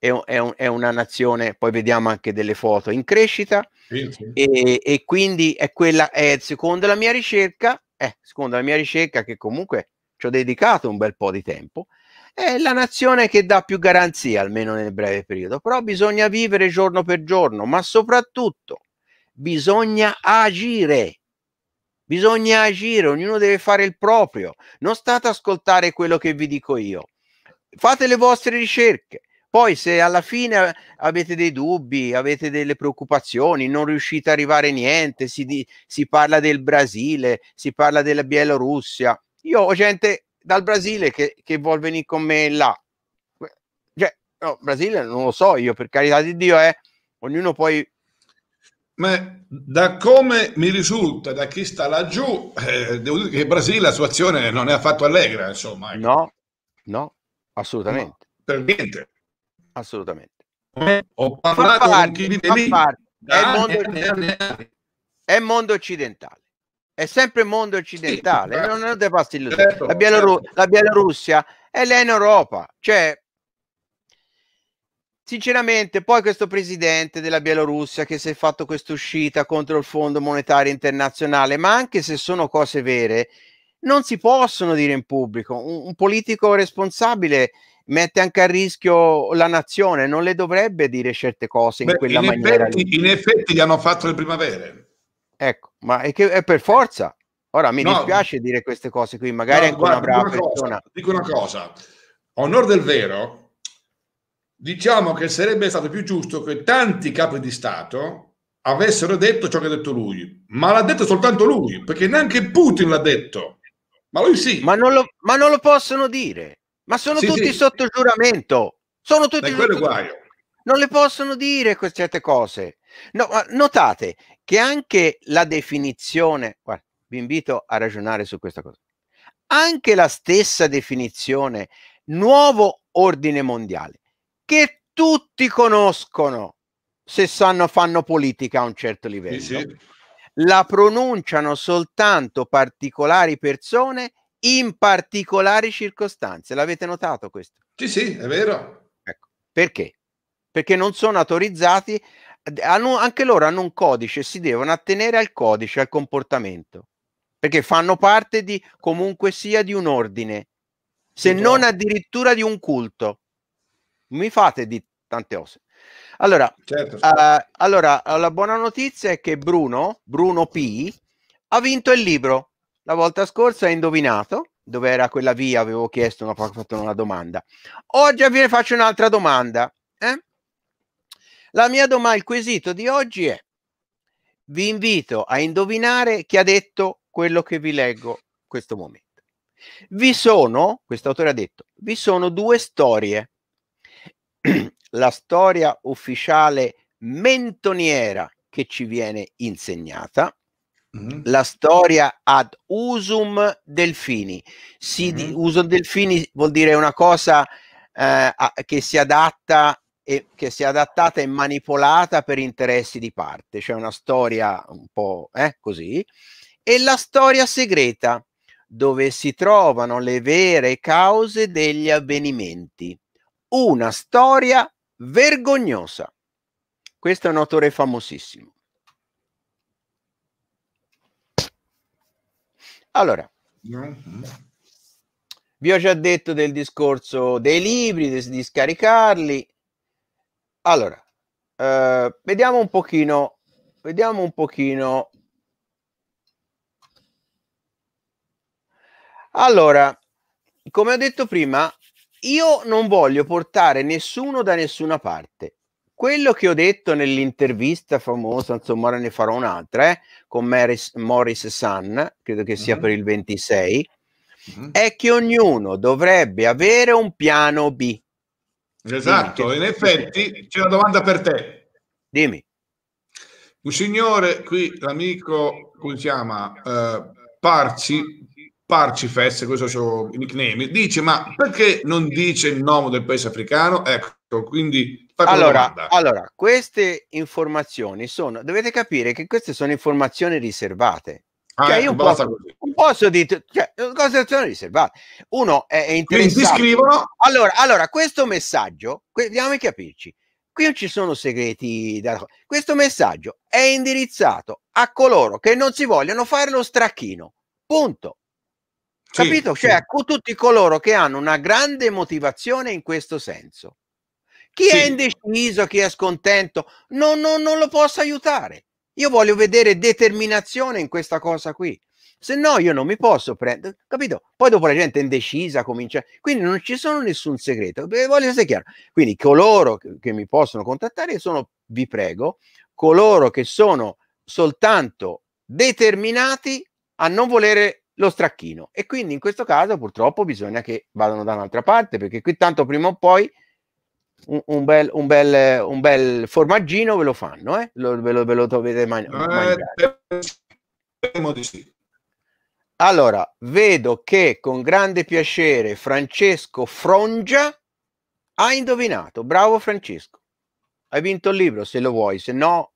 è, è, un, è, una nazione, poi vediamo anche delle foto, in crescita sì, sì. E, e, quindi è quella, è, secondo la mia ricerca, eh, secondo la mia ricerca che comunque ci ho dedicato un bel po' di tempo, è la nazione che dà più garanzia, almeno nel breve periodo, però bisogna vivere giorno per giorno, ma soprattutto bisogna agire. Bisogna agire, ognuno deve fare il proprio. Non state ad ascoltare quello che vi dico io. Fate le vostre ricerche, poi se alla fine eh, avete dei dubbi, avete delle preoccupazioni, non riuscite a arrivare a niente, si, di, si parla del Brasile, si parla della Bielorussia. Io ho gente dal Brasile che, che vuol venire con me là. Cioè, no, Brasile non lo so io, per carità di Dio, eh. ognuno poi... Ma da come mi risulta, da chi sta laggiù, eh, devo dire che il Brasile la sua azione non è affatto allegra, insomma. Ecco. No, no, assolutamente. No, per niente assolutamente. Eh, ho parlato fa parte, con fa parte. È, mondo eh, eh, è mondo occidentale è sempre mondo occidentale, sì, non, è te passi Certo, la, Bielorru- certo. la Bielorussia è lei in Europa, cioè sinceramente poi questo presidente della Bielorussia che si è fatto questa uscita contro il Fondo Monetario Internazionale, ma anche se sono cose vere, non si possono dire in pubblico. Un, un politico responsabile mette anche a rischio la nazione, non le dovrebbe dire certe cose Beh, in quella in maniera. Effetti, in effetti gli hanno fatto le primavere. Ecco, ma è, che, è per forza. Ora mi no, dispiace dire queste cose qui, magari no, anche guarda, una brava dico una persona. Cosa, dico una cosa, onore del vero, diciamo che sarebbe stato più giusto che tanti capi di Stato avessero detto ciò che ha detto lui, ma l'ha detto soltanto lui, perché neanche Putin l'ha detto. Ma lui sì. Ma non lo, ma non lo possono dire. Ma sono sì, tutti sì. sotto giuramento. Sono tutti sotto giuramento. Non le possono dire queste cose. No, notate che anche la definizione, guarda, vi invito a ragionare su questa cosa, anche la stessa definizione nuovo ordine mondiale, che tutti conoscono se sanno fanno politica a un certo livello, sì, sì. la pronunciano soltanto particolari persone in particolari circostanze. L'avete notato questo? Sì, sì, è vero. Ecco. Perché? Perché non sono autorizzati, hanno, anche loro hanno un codice, si devono attenere al codice, al comportamento, perché fanno parte di comunque sia di un ordine, se no. non addirittura di un culto. Mi fate di tante cose. Allora, certo, uh, allora, la buona notizia è che Bruno, Bruno P, ha vinto il libro la volta scorsa hai indovinato dove era quella via, avevo chiesto, ho fatto una domanda. Oggi vi faccio un'altra domanda. Eh? La mia domanda, il quesito di oggi è, vi invito a indovinare chi ha detto quello che vi leggo in questo momento. Vi sono, quest'autore ha detto, vi sono due storie. La storia ufficiale mentoniera che ci viene insegnata la storia ad usum delfini. Si, mm-hmm. Usum delfini vuol dire una cosa eh, a, che si adatta e che sia adattata e manipolata per interessi di parte, cioè una storia un po' eh, così, e la storia segreta, dove si trovano le vere cause degli avvenimenti. Una storia vergognosa. Questo è un autore famosissimo. Allora, mm-hmm. vi ho già detto del discorso dei libri, di, scaricarli. Allora, eh, vediamo un pochino, vediamo un pochino. Allora, come ho detto prima, io non voglio portare nessuno da nessuna parte quello che ho detto nell'intervista famosa, insomma, ora ne farò un'altra, eh, con Maris, Morris Sun, credo che sia mm -hmm. per il 26, mm -hmm. è che ognuno dovrebbe avere un piano B. Esatto, Dimmi. in effetti c'è una domanda per te. Dimmi. Un signore, qui l'amico, come si chiama, eh, Parci, Parcifest, questo è il suo nickname, dice ma perché non dice il nome del paese africano? Ecco, quindi allora, allora, queste informazioni sono, dovete capire che queste sono informazioni riservate. Ah, cioè ecco, io posso, posso dire cioè, cose sono riservate. Uno è, è interessato. Scrivono... Allora, allora, questo messaggio, andiamo a capirci. Qui non ci sono segreti. Da... Questo messaggio è indirizzato a coloro che non si vogliono fare lo stracchino. Punto. Sì, Capito? Cioè, sì. a tutti coloro che hanno una grande motivazione in questo senso. Chi sì. è indeciso, chi è scontento, no, no, non lo posso aiutare. Io voglio vedere determinazione in questa cosa qui. Se no, io non mi posso prendere, capito? Poi dopo la gente è indecisa, comincia. Quindi non ci sono nessun segreto. Voglio essere chiaro. Quindi coloro che mi possono contattare sono, vi prego, coloro che sono soltanto determinati a non volere lo stracchino. E quindi in questo caso purtroppo bisogna che vadano da un'altra parte, perché qui tanto prima o poi un, un, bel, un, bel, un, bel, formaggino ve lo fanno, eh? lo, ve, lo, ve lo dovete man- eh, mangiare. Allora, vedo che con grande piacere Francesco Frongia ha indovinato. Bravo Francesco. Hai vinto il libro se lo vuoi, se no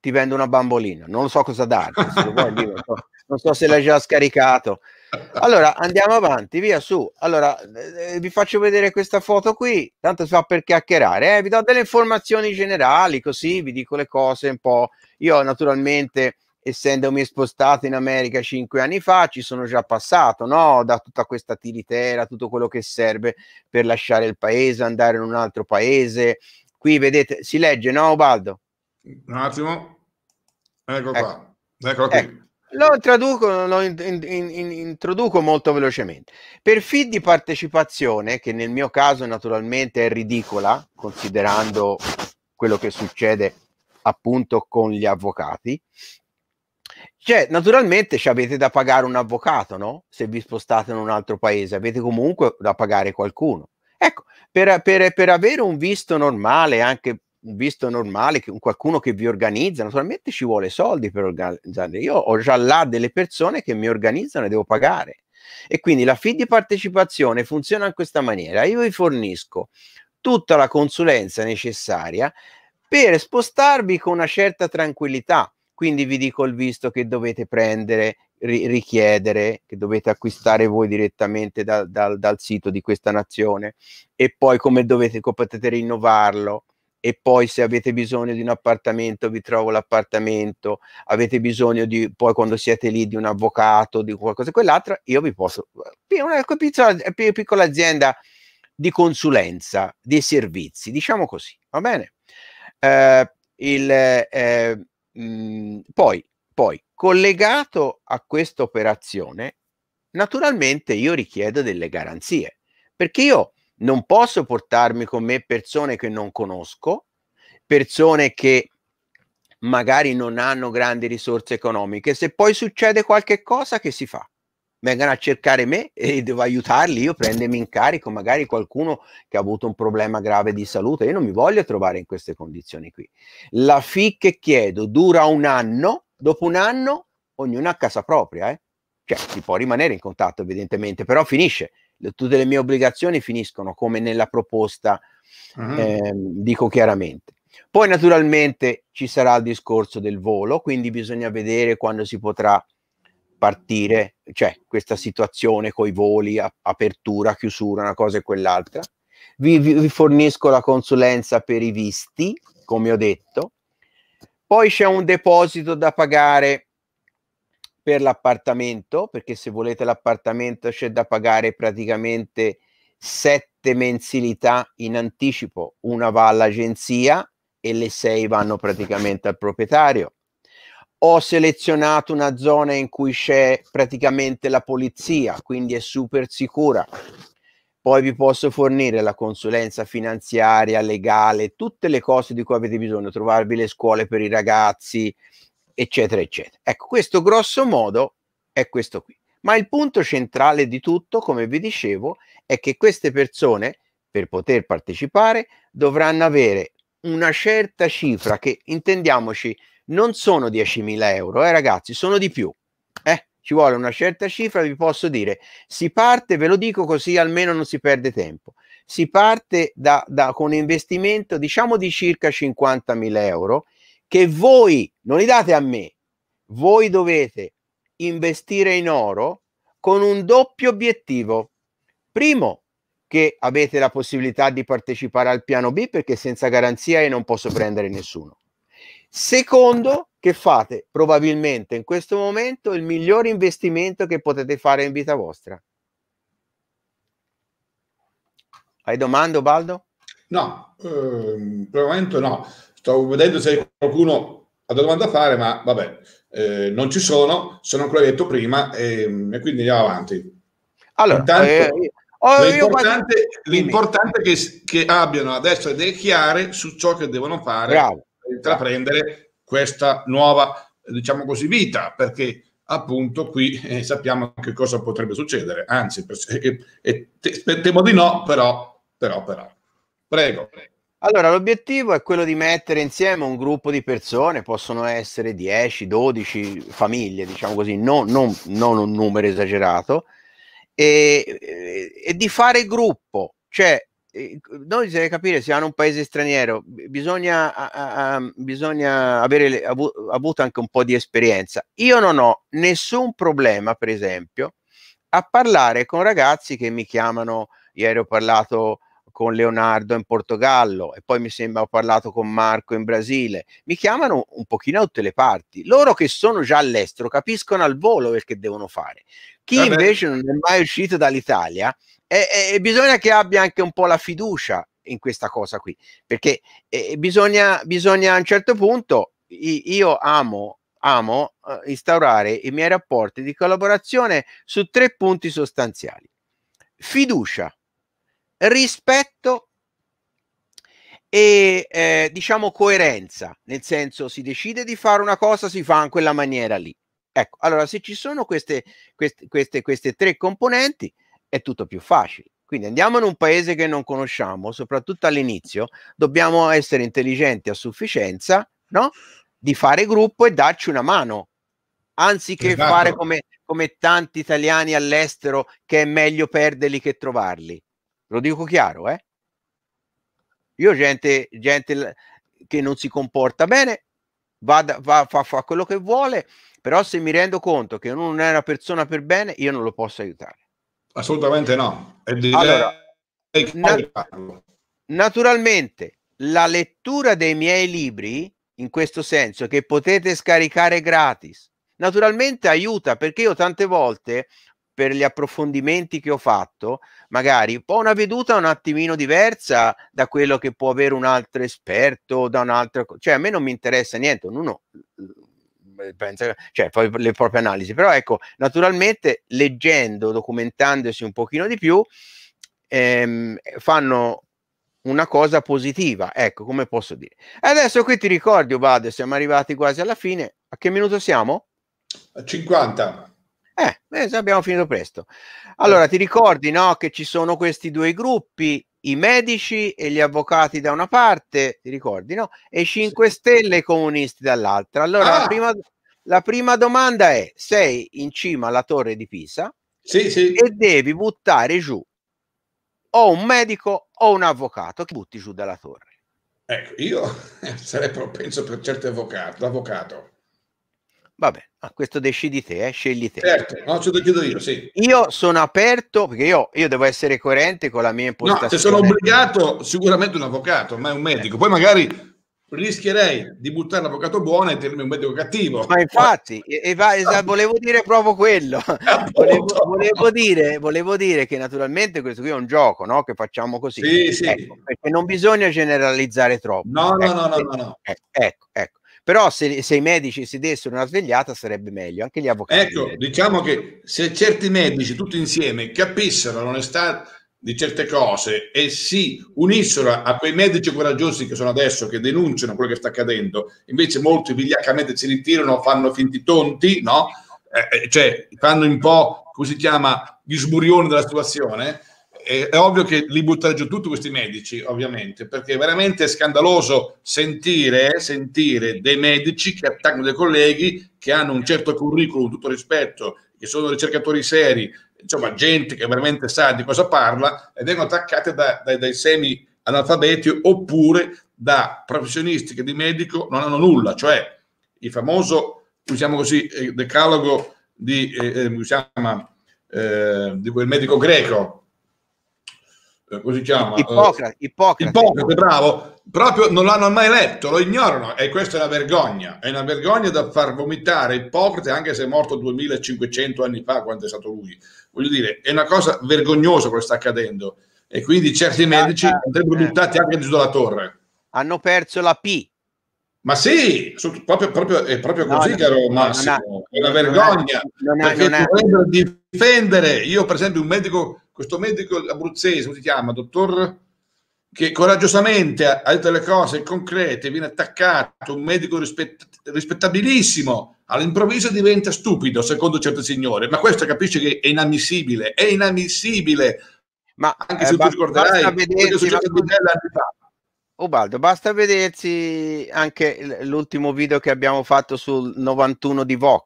ti vendo una bambolina. Non lo so cosa darti, se lo vuoi, non so se l'hai già scaricato. Allora andiamo avanti, via su. Allora eh, eh, vi faccio vedere questa foto qui, tanto si fa per chiacchierare, eh. vi do delle informazioni generali, così vi dico le cose un po'. Io naturalmente, essendomi spostato in America cinque anni fa, ci sono già passato, no? Da tutta questa tiritera, tutto quello che serve per lasciare il paese, andare in un altro paese. Qui vedete, si legge, no, Baldo? Un attimo. Ecco, ecco. qua. Ecco, ecco qui. Ecco. Lo, traduco, lo in, in, in, introduco molto velocemente. Per fee di partecipazione, che nel mio caso naturalmente è ridicola, considerando quello che succede appunto con gli avvocati, cioè naturalmente ci avete da pagare un avvocato, no? Se vi spostate in un altro paese, avete comunque da pagare qualcuno. Ecco, per, per, per avere un visto normale, anche un visto normale, qualcuno che vi organizza, naturalmente ci vuole soldi per organizzare. Io ho già là delle persone che mi organizzano e devo pagare. E quindi la fee di partecipazione funziona in questa maniera. Io vi fornisco tutta la consulenza necessaria per spostarvi con una certa tranquillità. Quindi vi dico il visto che dovete prendere, ri- richiedere, che dovete acquistare voi direttamente da, da, dal sito di questa nazione e poi come, dovete, come potete rinnovarlo e poi se avete bisogno di un appartamento vi trovo l'appartamento, avete bisogno di poi quando siete lì di un avvocato, di qualcosa quell'altro, io vi posso una piccola, piccola azienda di consulenza, di servizi, diciamo così, va bene? Eh, il, eh, mh, mm, poi, poi, collegato a questa operazione, naturalmente io richiedo delle garanzie, perché io non posso portarmi con me persone che non conosco, persone che magari non hanno grandi risorse economiche. Se poi succede qualche cosa, che si fa? Vengano a cercare me e devo aiutarli, io prendermi in carico magari qualcuno che ha avuto un problema grave di salute. Io non mi voglio trovare in queste condizioni qui. La FI che chiedo dura un anno, dopo un anno ognuno a casa propria, eh? cioè si può rimanere in contatto evidentemente, però finisce le, tutte le mie obbligazioni finiscono come nella proposta, uh-huh. eh, dico chiaramente. Poi naturalmente ci sarà il discorso del volo, quindi bisogna vedere quando si potrà partire, cioè questa situazione con i voli, a, apertura, chiusura, una cosa e quell'altra. Vi, vi, vi fornisco la consulenza per i visti, come ho detto. Poi c'è un deposito da pagare per l'appartamento, perché se volete l'appartamento c'è da pagare praticamente sette mensilità in anticipo, una va all'agenzia e le sei vanno praticamente al proprietario. Ho selezionato una zona in cui c'è praticamente la polizia, quindi è super sicura. Poi vi posso fornire la consulenza finanziaria, legale, tutte le cose di cui avete bisogno, trovarvi le scuole per i ragazzi, eccetera, eccetera. Ecco, questo grosso modo è questo qui. Ma il punto centrale di tutto, come vi dicevo, è che queste persone, per poter partecipare, dovranno avere una certa cifra che, intendiamoci, non sono 10.000 euro, eh ragazzi, sono di più. Eh, ci vuole una certa cifra, vi posso dire, si parte, ve lo dico così almeno non si perde tempo, si parte da, da, con un investimento diciamo di circa 50.000 euro che voi non li date a me, voi dovete investire in oro con un doppio obiettivo. Primo, che avete la possibilità di partecipare al piano B perché senza garanzia io non posso prendere nessuno. Secondo, che fate probabilmente in questo momento il miglior investimento che potete fare in vita vostra. Hai domande, Baldo? No, ehm, per il momento no sto vedendo se qualcuno ha delle domande da fare, ma vabbè, eh, non ci sono, sono ancora detto prima e, ehm, e quindi andiamo avanti. Allora, Intanto, eh, oh, l'importante, l'importante, è che, che, abbiano adesso idee chiare su ciò che devono fare Bravo. per intraprendere questa nuova, diciamo così, vita, perché appunto qui eh, sappiamo che cosa potrebbe succedere, anzi, per, eh, eh, eh temo di no, però, però, però. Prego. prego. Allora, l'obiettivo è quello di mettere insieme un gruppo di persone, possono essere 10, 12 famiglie, diciamo così, non, non, non un numero esagerato, e, eh, e, di fare gruppo. Cioè, eh, noi bisogna capire se hanno un paese straniero, bisogna, a, a, bisogna avere avuto anche un po' di esperienza. Io non ho nessun problema, per esempio, a parlare con ragazzi che mi chiamano, ieri ho parlato con Leonardo in Portogallo e poi mi sembra ho parlato con Marco in Brasile. Mi chiamano un pochino da tutte le parti. Loro che sono già all'estero capiscono al volo il che devono fare. Chi Vabbè. invece non è mai uscito dall'Italia e, e, bisogna che abbia anche un po' la fiducia in questa cosa qui, perché eh, bisogna, bisogna, a un certo punto, io amo, amo eh, instaurare i miei rapporti di collaborazione su tre punti sostanziali. Fiducia, rispetto e eh, diciamo coerenza, nel senso si decide di fare una cosa, si fa in quella maniera lì. Ecco, allora se ci sono queste, queste, queste, queste tre componenti è tutto più facile. Quindi andiamo in un paese che non conosciamo, soprattutto all'inizio, dobbiamo essere intelligenti a sufficienza no? di fare gruppo e darci una mano, anziché esatto. fare come, come tanti italiani all'estero che è meglio perderli che trovarli lo dico chiaro, eh? Io gente, gente che non si comporta bene, vada, va, fa, fa quello che vuole, però se mi rendo conto che non è una persona per bene, io non lo posso aiutare. Assolutamente no. di... Allora, eh, nat- naturalmente, la lettura dei miei libri, in questo senso, che potete scaricare gratis, naturalmente aiuta perché io tante volte per gli approfondimenti che ho fatto, magari ho una veduta un attimino diversa da quello che può avere un altro esperto, da un altro... Cioè a me non mi interessa niente, ognuno mm, mm, pensa, cioè poi le proprie analisi, però ecco, naturalmente leggendo, documentandosi un pochino di più, ehm, fanno una cosa positiva, ecco come posso dire. Adesso qui ti ricordi, Obado, siamo arrivati quasi alla fine, a che minuto siamo? A 50. Eh, eh, abbiamo finito presto. Eh. Allora, ti ricordi no, che ci sono questi due gruppi, i medici e gli avvocati da una parte, ti ricordi, no? E 5 sì. Stelle e i comunisti dall'altra. Allora, ah. la, prima, la, prima, domanda è, sei in cima alla torre di Pisa sì, sì. e devi buttare giù o un medico o un avvocato che butti giù dalla torre. Ecco, io sarei propenso per certo avvocato, l'avvocato. Vabbè, a ah, questo decidi te, eh, scegli te. Certo, no, ce lo chiedo io, sì. Io sono aperto, perché io, io, devo essere coerente con la mia impostazione. No, se sono obbligato, sicuramente un avvocato, ma è un medico. Poi magari rischierei di buttare l'avvocato buono e tenermi un medico cattivo. Ma infatti, e, e va, ah. volevo dire proprio quello. volevo, volevo, dire, volevo, dire, che naturalmente questo qui è un gioco, no? Che facciamo così. Sì, ecco, sì. Perché non bisogna generalizzare troppo. No, no, no, no, ecco, no, no. Ecco, ecco. ecco però se, se i medici si dessero una svegliata sarebbe meglio, anche gli avvocati. Ecco, diciamo che se certi medici tutti insieme capissero l'onestà di certe cose e si unissero a quei medici coraggiosi che sono adesso, che denunciano quello che sta accadendo, invece molti vigliaccamente si ritirano, fanno finti tonti, no? Eh, eh, cioè fanno un po', come si chiama, gli smurioni della situazione, è, è, ovvio che li buttare giù tutti questi medici, ovviamente, perché è veramente scandaloso sentire, sentire dei medici che attaccano dei colleghi che hanno un certo curriculum, tutto rispetto, che sono ricercatori seri, insomma, gente che veramente sa di cosa parla, e vengono attaccate da, da, dai semi analfabeti oppure da professionisti che di medico non hanno nulla, cioè il famoso, diciamo così, eh, decalogo di, eh, diciamo, eh, di quel medico greco eh, così chiama? Eh, Ippocrate, Ippocrate. Ippocrate, bravo, proprio non l'hanno mai letto, lo ignorano e questa è una vergogna, è una vergogna da far vomitare Ippocrate anche se è morto 2500 anni fa quando è stato lui. Voglio dire, è una cosa vergognosa quello che sta accadendo e quindi certi medici andrebbero eh. buttati anche giù dalla torre. Hanno perso la P, ma sì, proprio, proprio, è proprio così, no, caro Massimo. No, è una vergogna. Non ha, perché dovrebbero difendere. Io, per esempio, un medico, questo medico abruzzese, come si chiama, dottor, che coraggiosamente ha detto le cose concrete, viene attaccato, un medico rispett- rispettabilissimo, all'improvviso diventa stupido, secondo certe signore. Ma questo capisce che è inammissibile. È inammissibile. Ma anche eh, se tu ricorderai, quello che è successo a Bidella anni fa Ubaldo, basta vedersi anche l'ultimo video che abbiamo fatto sul 91 di Vox.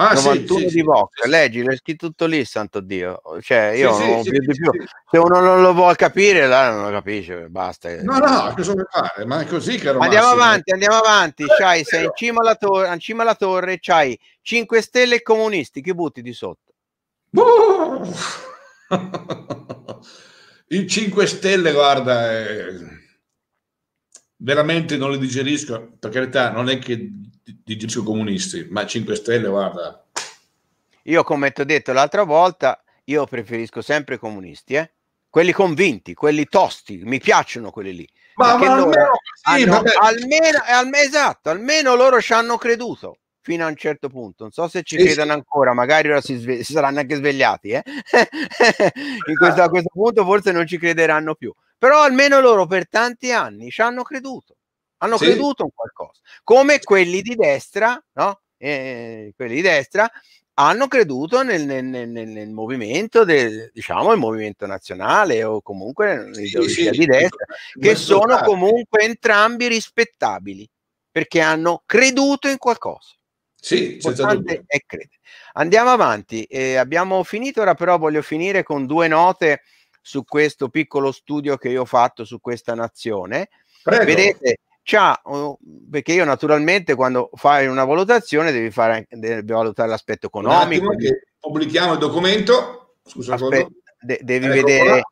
Ah, 91 sì, sì, di sì, leggi, l'è scritto tutto lì, santo Dio. Cioè, io sì, non sì, più di più. Se uno non lo vuole capire, là non lo capisce, basta. No, no, cosa vuoi fare? Ma è così, caro Andiamo Massimo. Eh. avanti, andiamo avanti. Eh, c'hai, sei in cima alla, tor- in cima alla torre, c'hai 5 stelle comunisti, che butti di sotto? Uh! in 5 stelle, guarda... Eh veramente non le digerisco, per carità, non è che digerisco comunisti, ma 5 Stelle, guarda. Io, come ti ho detto l'altra volta, io preferisco sempre i comunisti, eh? quelli convinti, quelli tosti, mi piacciono quelli lì. Ma, ma almeno, sì, almeno, eh, almeno, esatto, almeno loro ci hanno creduto fino a un certo punto. Non so se ci credono ancora, magari ora si, si saranno anche svegliati. Eh? In questo, a questo punto forse non ci crederanno più però almeno loro per tanti anni ci hanno creduto, hanno sì. creduto in qualcosa, come quelli di destra, no? Eh, quelli di destra hanno creduto nel, nel, nel, nel movimento del, diciamo il movimento nazionale o comunque l'ideologia sì, di destra sì, che sono parte. comunque entrambi rispettabili perché hanno creduto in qualcosa sì, Andiamo avanti, eh, abbiamo finito, ora però voglio finire con due note su questo piccolo studio che io ho fatto su questa nazione. Prego. Vedete, c'ha, oh, perché io naturalmente quando fai una valutazione devi, fare, devi valutare l'aspetto economico. pubblichiamo il documento, scusa Aspetta, de- devi ecco vedere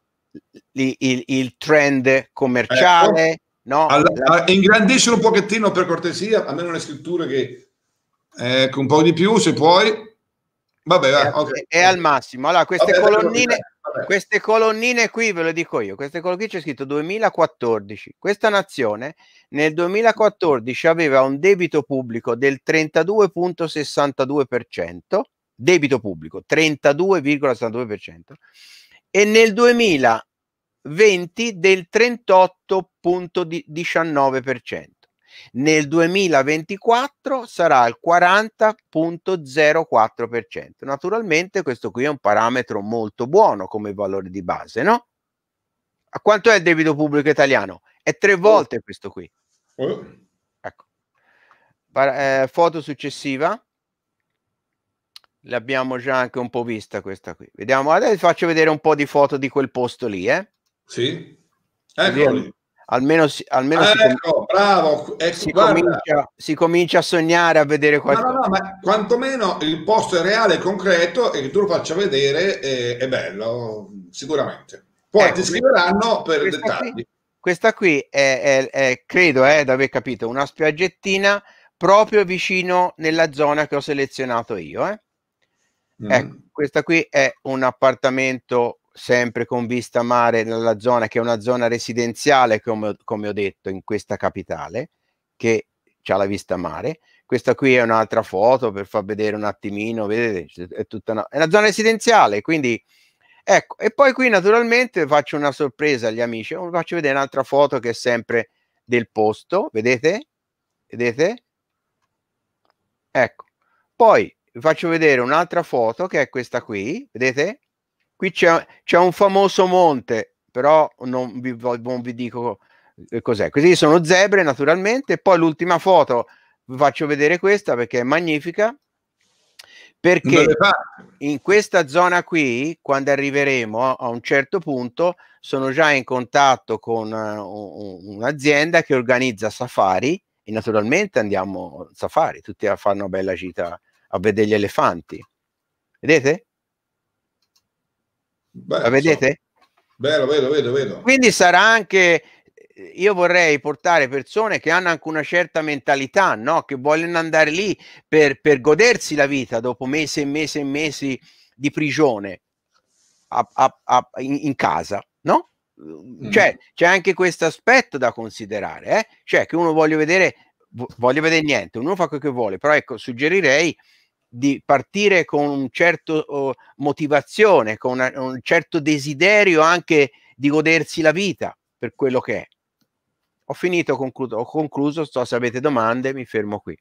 il, il, il, trend commerciale. Ecco. No, allora, la... Ingrandiscilo un pochettino per cortesia, almeno le scritture che ecco un po' di più se puoi. Vabbè, va, è, okay. è, al massimo. Allora, queste Vabbè, colonnine, queste colonnine qui ve lo dico io, queste colonnine c'è scritto 2014. Questa nazione nel 2014 aveva un debito pubblico del 32.62%, debito pubblico 32,62% e nel 2020 del 38.19%. Nel 2024 sarà il 40.04%. Naturalmente questo qui è un parametro molto buono come valore di base, no? A quanto è il debito pubblico italiano? È tre oh. volte questo qui. Oh. Ecco. Eh, foto successiva l'abbiamo già anche un po' vista questa qui. Vediamo, adesso faccio vedere un po' di foto di quel posto lì, eh? Sì. Eccoli almeno, si, almeno ah, si, ecco, com- bravo, ecco, si, comincia, si, comincia, a sognare, a vedere qualcosa. No, no, no, ma quantomeno il posto è reale e concreto e che tu lo faccia vedere è, eh, è bello, sicuramente. Poi ecco, ti scriveranno per questa dettagli. Qui, questa qui è, è, è credo, eh, da aver capito, una spiaggettina proprio vicino nella zona che ho selezionato io. Eh. Mm. Ecco, questa qui è un appartamento sempre con vista mare nella zona che è una zona residenziale, come, come ho detto, in questa capitale, che ha la vista mare. Questa qui è un'altra foto per far vedere un attimino, vedete, è tutta una, è una zona residenziale, quindi ecco, e poi qui naturalmente faccio una sorpresa agli amici, vi oh, faccio vedere un'altra foto che è sempre del posto, vedete? Vedete? Ecco. Poi vi faccio vedere un'altra foto che è questa qui, vedete? Qui c'è, c'è un famoso monte, però non vi, non vi dico eh, cos'è. Così sono zebre naturalmente. Poi l'ultima foto, vi faccio vedere questa perché è magnifica. Perché in questa zona qui, quando arriveremo a un certo punto, sono già in contatto con eh, un'azienda che organizza safari e naturalmente andiamo safari, tutti a fare una bella gita a vedere gli elefanti. Vedete? Beh, la vedete? Bello, vedo, vedo, vedo. Quindi sarà anche eh, io vorrei portare persone che hanno anche una certa mentalità, no? che vogliono andare lì per, per godersi la vita dopo mesi e mesi e mesi di prigione a, a, a, in, in, casa, no? Mm. Cioè, c'è anche questo aspetto da considerare, eh? cioè che uno voglia vedere, voglio vedere niente, uno fa quello che vuole, però ecco, suggerirei di partire con un certo oh, motivazione, con una, un certo desiderio anche di godersi la vita per quello che è. Ho finito, concludo, ho concluso, so se avete domande, mi fermo qui.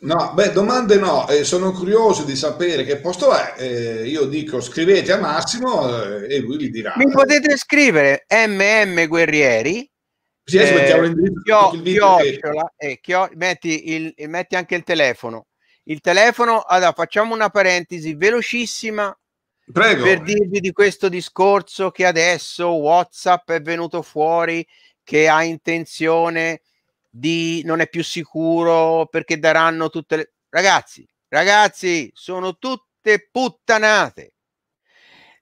No, beh, domande no, eh, sono curioso di sapere che posto è. Eh, io dico scrivete a Massimo eh, e lui vi dirà. Mi potete scrivere MM Guerrieri. Sì, adesso eh, mettiamo l'indirizzo. Chio, chiocciola, eh, metti, metti anche il telefono il telefono. Allora, facciamo una parentesi velocissima Prego. per dirvi di questo discorso che adesso WhatsApp è venuto fuori che ha intenzione di non è più sicuro perché daranno tutte le ragazzi, ragazzi, sono tutte puttanate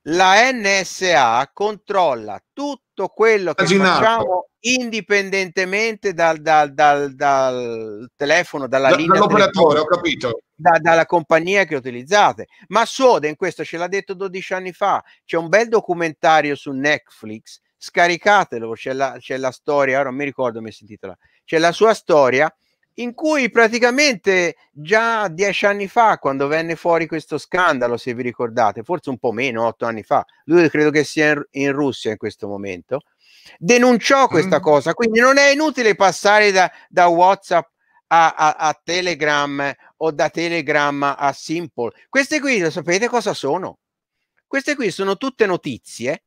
la NSA controlla tutto quello che Immaginato. facciamo indipendentemente dal, dal, dal, dal telefono, dalla da, linea dall'operatore, ho capito. Da, dalla compagnia che utilizzate. Ma Soden, questo ce l'ha detto 12 anni fa, c'è un bel documentario su Netflix, scaricatelo, c'è la, c'è la storia, ora non mi ricordo come si intitola, c'è la sua storia in cui praticamente già dieci anni fa, quando venne fuori questo scandalo, se vi ricordate, forse un po' meno, otto anni fa, lui credo che sia in, in Russia in questo momento, denunciò questa mm. cosa. Quindi non è inutile passare da, da WhatsApp a, a, a, Telegram o da Telegram a Simple. Queste qui, lo sapete cosa sono? Queste qui sono tutte notizie,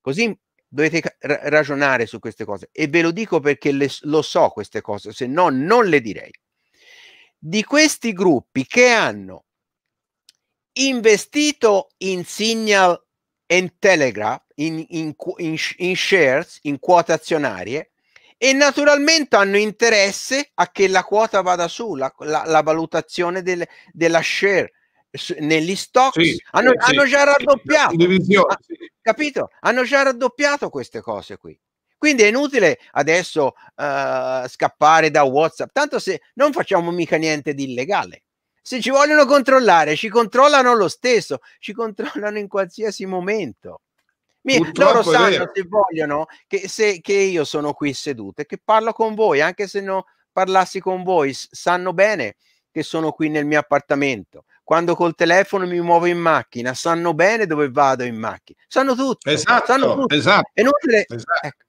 così dovete ragionare su queste cose e ve lo dico perché le, lo so queste cose, se no non le direi. Di questi gruppi che hanno investito in Signal e Telegraph, in, in, in, in shares, in quote azionarie, e naturalmente hanno interesse a che la quota vada su, la, la, la valutazione del, della share negli stock sì, hanno, sì, hanno, già raddoppiato ha, ah, capito hanno già raddoppiato queste cose qui quindi è inutile adesso uh, scappare da whatsapp tanto se non facciamo mica niente di illegale se ci vogliono controllare ci controllano lo stesso ci controllano in qualsiasi momento mi, loro sanno se vogliono che, se, che io sono qui seduto e che parlo con voi anche se non parlassi con voi sanno bene che sono qui nel mio appartamento quando col telefono mi muovo in macchina, sanno bene dove vado in macchina, sanno tutto. Esatto, sanno tutto. esatto. È inutile, esatto. Ecco,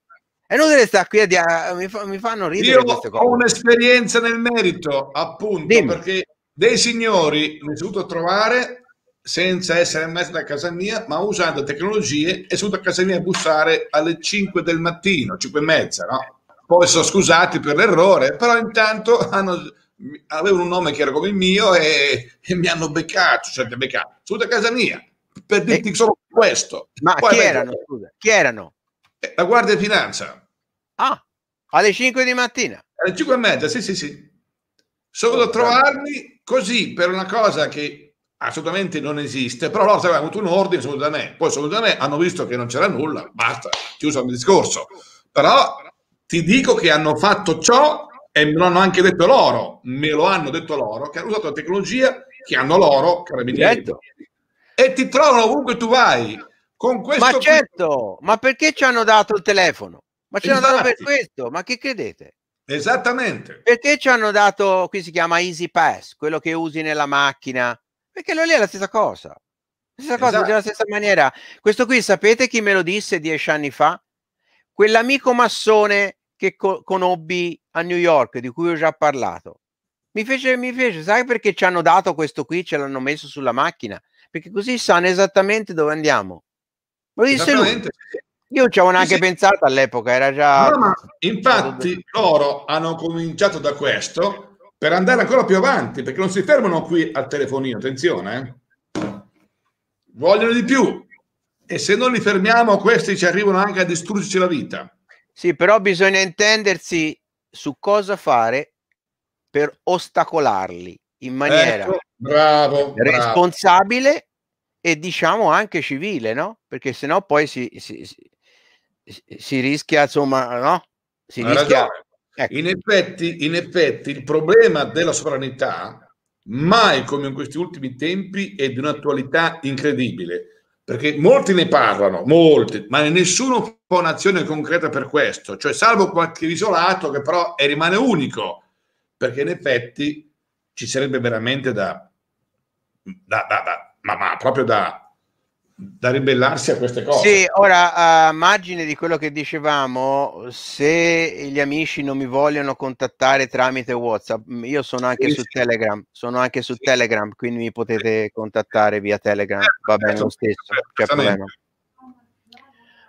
è inutile stare qui a dia- mi, fa, mi, fanno ridere. Io ho un'esperienza nel merito, appunto, Dimmi. perché dei signori mi sono dovuto trovare senza essere messo da casa mia, ma usando tecnologie, è sono a casa mia a bussare alle 5 del mattino, 5 e mezza, no? Poi sono scusati per l'errore, però intanto hanno avevano un nome che era come il mio e, e mi hanno beccato, cioè ti beccato, sono a casa mia, per dirti e... solo questo. Ma Poi chi erano? Scusa, chi erano? Eh, la Guardia di Finanza. Ah, alle 5 di mattina? Alle 5 e mezza, sì, sì, sì. Solo da trovarmi così per una cosa che assolutamente non esiste, però loro avevano avuto un ordine, sono da me, poi sono da me, hanno visto che non c'era nulla, basta, chiuso il discorso. Però ti dico che hanno fatto ciò e me lo hanno anche detto loro, me lo hanno detto loro, che hanno usato la tecnologia che hanno loro, carabinieri. Certo. E ti trovano ovunque tu vai. Con questo ma certo, ma perché ci hanno dato il telefono? Ma ci Infatti. hanno dato per questo, ma che credete? Esattamente. Perché ci hanno dato, qui si chiama Easy Pass, quello che usi nella macchina, perché lì è la stessa cosa. La stessa cosa, della stessa maniera. Questo qui, sapete chi me lo disse dieci anni fa? Quell'amico massone che co- conobbi a New York di cui ho già parlato. Mi fece, mi fece, sai perché ci hanno dato questo qui, ce l'hanno messo sulla macchina? Perché così sanno esattamente dove andiamo. Ma disse lui. Io ci avevo neanche sì. pensato all'epoca, era già... No, infatti loro hanno cominciato da questo per andare ancora più avanti, perché non si fermano qui al telefonino, attenzione. Eh. Vogliono di più. E se non li fermiamo, questi ci arrivano anche a distruggerci la vita. Sì, però bisogna intendersi su cosa fare per ostacolarli in maniera ecco, bravo, responsabile bravo. e diciamo anche civile, no? Perché sennò poi si, si, si, si rischia, insomma, no? Si Ma rischia... Ecco. In, effetti, in effetti il problema della sovranità, mai come in questi ultimi tempi, è di un'attualità incredibile perché molti ne parlano, molti, ma nessuno fa un'azione concreta per questo, cioè salvo qualche isolato che però è, rimane unico, perché in effetti ci sarebbe veramente da, da, da, da ma, ma proprio da, da ribellarsi a queste cose. Sì, ora a margine di quello che dicevamo, se gli amici non mi vogliono contattare tramite WhatsApp, io sono anche sì, su sì. Telegram, sono anche su sì. Telegram, quindi mi potete contattare via Telegram, eh, va bene lo certo, stesso, c'è certo, cioè, problema.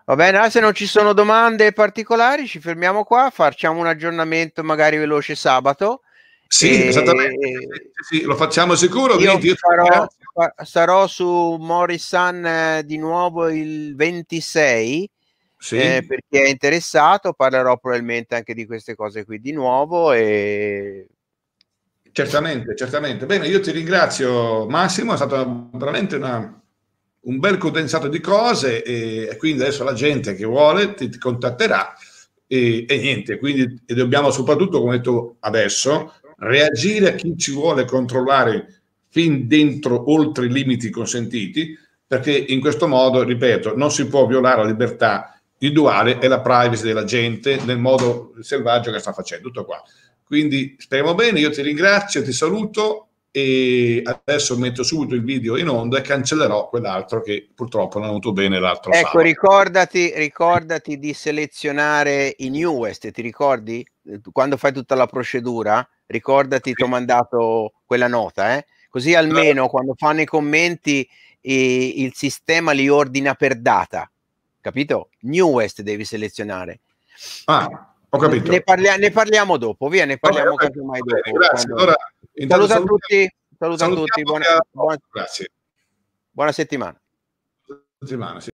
Va bene, ah, se non ci sono domande particolari ci fermiamo qua, facciamo un aggiornamento magari veloce sabato sì, e, esattamente. sì, lo facciamo sicuro. Io Vinti, farò, sarò su Morrison eh, di nuovo il 26. Sì. Eh, per chi è interessato parlerò probabilmente anche di queste cose qui di nuovo e Certamente, certamente. Bene, io ti ringrazio Massimo, è stato veramente una, un bel condensato di cose e, e, quindi adesso la gente che vuole ti, ti contatterà e, e, niente, quindi e dobbiamo soprattutto, come detto adesso, reagire a chi ci vuole controllare fin dentro, oltre i limiti consentiti, perché in questo modo, ripeto, non si può violare la libertà individuale e la privacy della gente nel modo selvaggio che sta facendo. Tutto qua. Quindi speriamo bene, io ti ringrazio, ti saluto e adesso metto subito il video in onda e cancellerò quell'altro che purtroppo non è andato bene l'altro ecco ricordati ricordati di selezionare i newest ti ricordi quando fai tutta la procedura Ricordati, ti ho mandato quella nota, eh? così almeno quando fanno i commenti eh, il sistema li ordina per data, capito? Newest devi selezionare. Ah, ho capito. Ne, parlia- ne parliamo dopo, via, ne parliamo okay, casomai okay, dopo. Grazie. Quando... Allora, saluta a tutti, saluta a tutti, buona, buona... grazie. buona settimana. Buona settimana, sì.